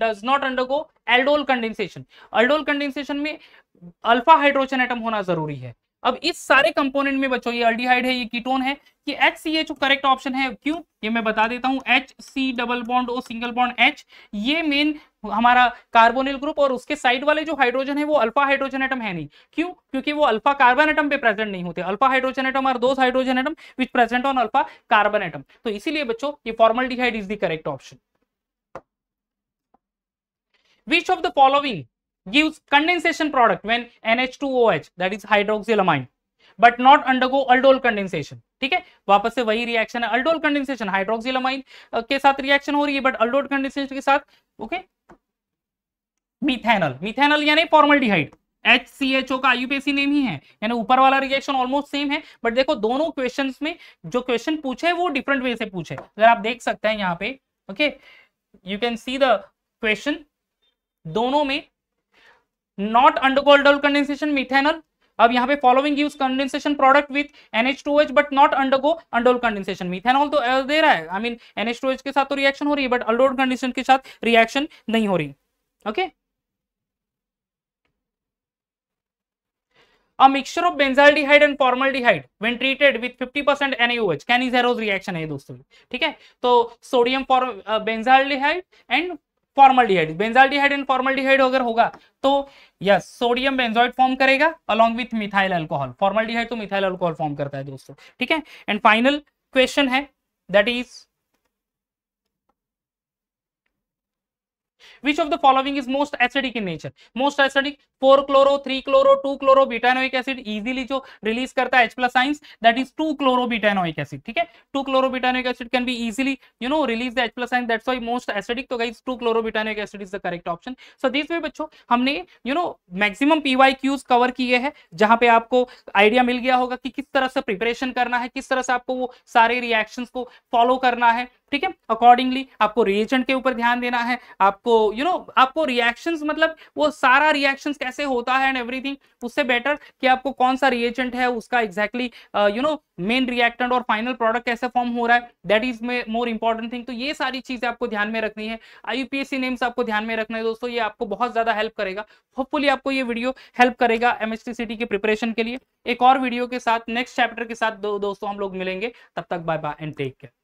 does not undergo aldol condensation aldol condensation में alpha hydrogen atom होना जरूरी है अब इस सारे कंपोनेंट में बच्चों ये अल्डिहाइड है ये कीटोन है कि H C H correct option है क्यों ये मैं बता देता हूं H C double bond O single bond H ये मेन हमारा कार्बोनिल ग्रुप और उसके साइड वाले जो हाइड्रोजन है वो अल्फा हाइड्रोजन एटम है नहीं क्यों क्योंकि वो अल्फा कार्बन एटम पे प्रेजेंट नहीं होते अल्फा हाइड्रोजन एटम और दो hydrogen atom which present on alpha carbon atom तो इसीलिए बच्चों ये formaldehyde is the correct option which of the following gives condensation product when NH2OH that is hydroxyl amine but not undergo aldol condensation ठीक है वापस से वही reaction है अल्डोल कंडेंसेशन हाइड्रोक्सिलमाइन के साथ रिएक्शन हो रही है बट अल्डोल कंडेंसेशन के साथ ओके मिथेनल मिथेनल यानी formaldehyde H C H O का आईयूपीएससी नेम ही है यानी ऊपर वाला रिएक्शन ऑलमोस्ट सेम है बट देखो दोनों क्वेश्चन में जो क्वेश्चन पूछे वो डिफरेंट वे से पूछे अगर आप देख सकते हैं यहाँ पे okay you can see the question दोनों में not undergo double condensation methanal अब यहाँ पे following use condensation product with NH two H but not undergo aldol condensation methanol तो दे रहा है I mean NH two H के साथ तो रिएक्शन हो रही है बट अल्डोल कंडीशन के साथ रिएक्शन नहीं हो रही okay A mixture of benzaldehyde and formaldehyde when treated with 50% NaOH can is reaction है दोस्तों ठीक है तो sodium for benzaldehyde and formaldehyde benzaldehyde and formaldehyde अगर होगा तो यस सोडियम बेंजोइड फॉर्म करेगा along with methyl alcohol formaldehyde तो मिथाइल अल्कोहल फॉर्म करता है दोस्तों ठीक है एंड फाइनल क्वेश्चन है that is which of the following is most acidic in nature most acidic four chloro three chloro two chloro butanoic acid easily जो release करता है H plus ions that is two chloro butanoic acid ठीक है two chloro butanoic acid can be easily you know release the H plus ions that's why most acidic तो guys two chloro butanoic acid is the correct option so this way बच्चों हमने you know maximum PY cover किए हैं जहां पे आपको idea मिल गया होगा कि किस तरह से प्रिपरेशन करना है किस तरह से आपको वो सारे रिएक्शन को फॉलो करना है ठीक है अकॉर्डिंगली आपको रिएजेंट के ऊपर ध्यान देना है आपको यू you नो know, आपको रिएक्शंस मतलब वो सारा रिएक्शंस कैसे होता है एंड एवरीथिंग उससे बेटर कि आपको कौन सा रिएजेंट है उसका exactly you know main reactant और फाइनल प्रोडक्ट कैसे फॉर्म हो रहा है that is more important thing तो ये सारी चीजें आपको ध्यान में रखनी है आई नेम्स आपको ध्यान में रखना है दोस्तों ये आपको बहुत ज्यादा हेल्प करेगा होपफुली आपको ये वीडियो हेल्प करेगा एम एमएसटी की प्रिपरेशन के लिए एक और वीडियो के साथ नेक्स्ट चैप्टर के साथ दो, दोस्तों हम लोग मिलेंगे तब तक bye bye and take care